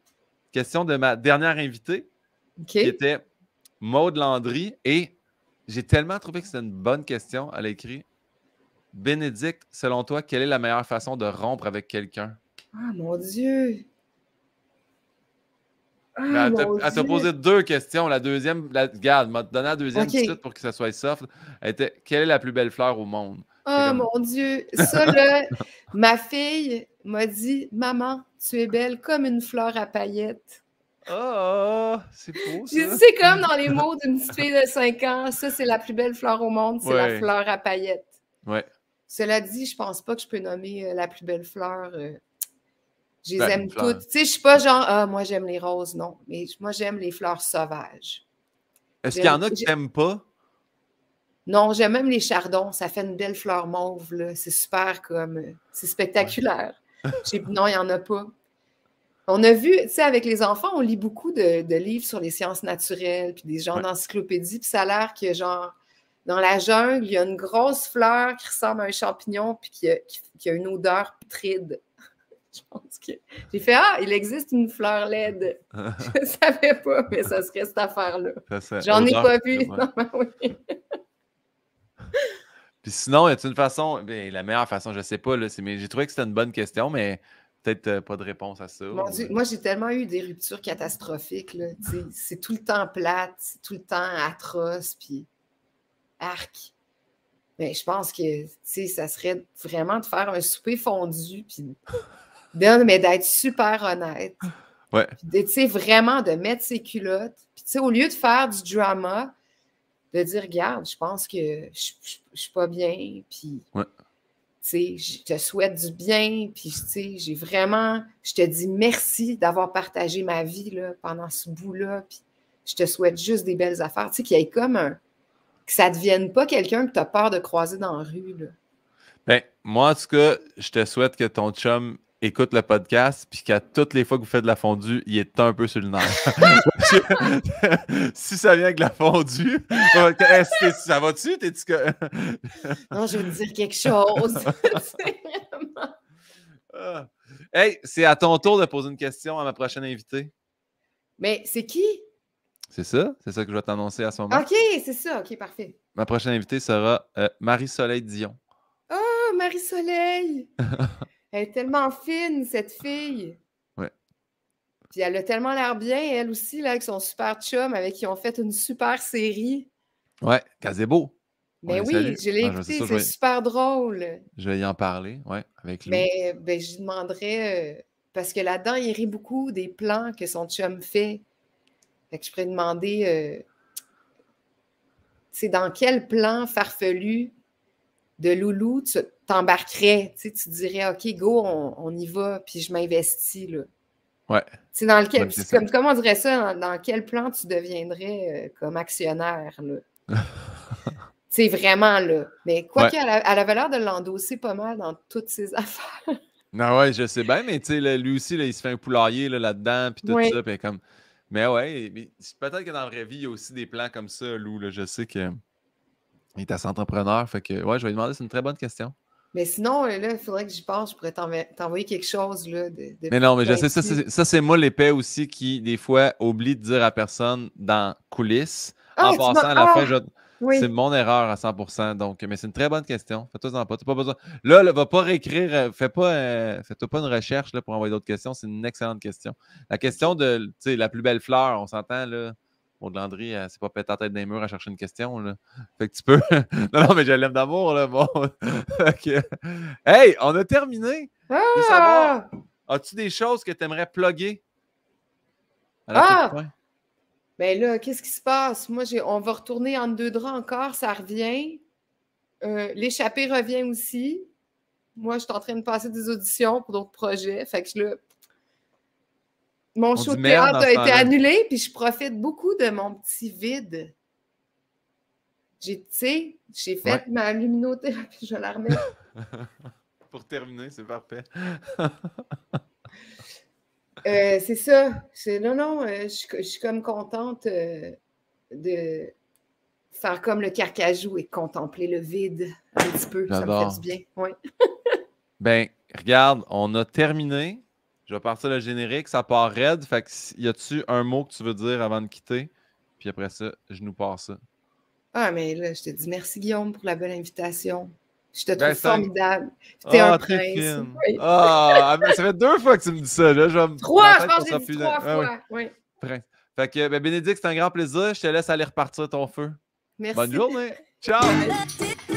Question de ma dernière invitée, qui était Maude Landry. Et j'ai tellement trouvé que c'était une bonne question. Elle a écrit Bénédicte, selon toi, quelle est la meilleure façon de rompre avec quelqu'un Ah mon Dieu ah, elle t'a posé deux questions. La deuxième, la, regarde, m'a donné la deuxième pour que ça soit soft. Elle était, quelle est la plus belle fleur au monde? Oh mon Dieu! Ça, là, ma fille m'a dit Maman, tu es belle comme une fleur à paillettes. Oh, c'est beau. ça. C'est comme dans les mots d'une petite fille de 5 ans ça, c'est la plus belle fleur au monde, c'est la fleur à paillettes. Ouais. Cela dit, je pense pas que je peux nommer euh, la plus belle fleur. Euh, je les ben, aime toutes. Tu sais, je suis pas genre, ah, moi j'aime les roses, non. Mais moi j'aime les fleurs sauvages. Est-ce qu'il y en a qui n'aiment pas? Non, j'aime même les chardons. Ça fait une belle fleur mauve, C'est super comme. Euh, c'est spectaculaire. non, il n'y en a pas. On a vu, tu sais, avec les enfants, on lit beaucoup de, livres sur les sciences naturelles, puis des gens d'encyclopédie. d'encyclopédies, puis ça a l'air que, genre, dans la jungle, il y a une grosse fleur qui ressemble à un champignon, puis qui a, qui a une odeur putride pense que. J'ai fait Ah, il existe une fleur LED. je ne savais pas, mais ça serait cette affaire-là. J'en ai pas vu. Puis sinon, y a une façon, ben, la meilleure façon, je ne sais pas, j'ai trouvé que c'était une bonne question, mais peut-être euh, pas de réponse à ça. moi, j'ai tellement eu des ruptures catastrophiques. c'est tout le temps plate, c'est tout le temps atroce, puis arc. Mais ben, je pense que ça serait vraiment de faire un souper fondu, puis Bien, mais d'être super honnête. Ah, ouais. Tu sais, vraiment de mettre ses culottes. Puis, tu sais, au lieu de faire du drama, de dire, regarde, je pense que je, suis pas bien, puis, tu sais, je te souhaite du bien, puis, tu sais, j'ai vraiment, je te dis merci d'avoir partagé ma vie, pendant ce bout-là, puis je te souhaite juste des belles affaires. Tu sais, qu'il y ait comme un, que ça devienne pas quelqu'un que tu as peur de croiser dans la rue, là. Ben, moi, en tout cas, je te souhaite que ton chum écoute le podcast, puis qu'à toutes les fois que vous faites de la fondue, il est un peu sur le nerf. si ça vient avec la fondue, eh, ça va-tu? non, je vais vous dire quelque chose. Ah. Hey, c'est à ton tour de poser une question à ma prochaine invitée. Mais c'est qui? C'est ça, c'est ça que je vais t'annoncer à ce moment. OK, c'est ça, OK, parfait. Ma prochaine invitée sera euh, Marie-Soleil Dion. Oh, Marie-Soleil! Elle est tellement fine, cette fille. Oui. Puis elle a tellement l'air bien, elle aussi, là, avec son super chum, avec qui on fait une super série. Ouais, Gazebo. Mais ben oui, je l'ai ah, c'est super drôle. Je vais y en parler, ouais, avec lui. Mais ben, je demanderais, euh, parce que là-dedans, il rit beaucoup des plans que son chum fait. Fait que je pourrais demander, Tu euh, c'est dans quel plan farfelu de Loulou tu, t'embarquerais, tu, tu dirais, OK, go, on, y va, puis je m'investis, là. Ouais. C'est dans lequel, comme, comment on dirait ça, dans, quel plan tu deviendrais euh, comme actionnaire, là? c'est vraiment là. Mais quoi ouais. qu'elle valeur la valeur de l'endosser pas mal dans toutes ses affaires. non, ouais, je sais bien, mais tu sais, lui aussi, il se fait un poulailler là-dedans, puis tout ça, puis comme... Mais ouais, peut-être que dans la vraie vie, il y a aussi des plans comme ça, Lou, je sais que... Il est entrepreneur, fait que, ouais, je vais lui demander, c'est une très bonne question. Mais sinon, euh, là, il faudrait que j'y pense. Je pourrais t'envoyer quelque chose. Là, mais non, mais je sais, ça, c'est moi l'épée aussi qui, des fois, oublie de dire à personne dans coulisses. Ah, en passant à la ah! fin, c'est mon erreur à 100%. Donc, mais c'est une très bonne question. Fais-toi en pas. pas besoin. Là, ne va pas réécrire. Euh, fais pas, euh, pas une recherche pour envoyer d'autres questions. C'est une excellente question. La question de, la plus belle fleur, on s'entend là. Maud Landry, elle s'est pas pété la tête d'un mur à chercher une question. Là. Fait que tu peux. non, non, mais je l'aime d'amour. Là, bon. Hey, on a terminé. Ah! As-tu des choses que tu aimerais plugger? Ah! Ben là, qu'est-ce qui se passe? Moi, j'ai... on va retourner en deux draps encore. Ça revient. Euh, L'échappée revient aussi. Moi, je suis en train de passer des auditions pour d'autres projets. Fait que je le mon show de théâtre a été annulé, puis je profite beaucoup de mon petit vide. J'ai, j'ai fait ma luminothérapie, je la remets. Pour terminer, c'est parfait. Euh, c'est ça. C'est, non, non, euh, je, suis comme contente euh, de faire comme le carcajou et contempler le vide un petit peu. Ça me fait du bien. Ouais. ben, regarde, on a terminé. Je vais partir le générique, ça part raide. Fait que y a-tu un mot que tu veux dire avant de quitter? Puis après ça, je nous passe. ça. Ah, mais là, je te dis merci Guillaume pour la belle invitation. Je te trouve ben, formidable. T'es ah, un prince. Ah mais ça fait deux fois que tu me dis ça. Là. trois, je pense que j'ai dit trois ah fois. Fait que, ben, Bénédicte, c'est un grand plaisir. Je te laisse aller repartir ton feu. Merci. Bonne journée. Ciao.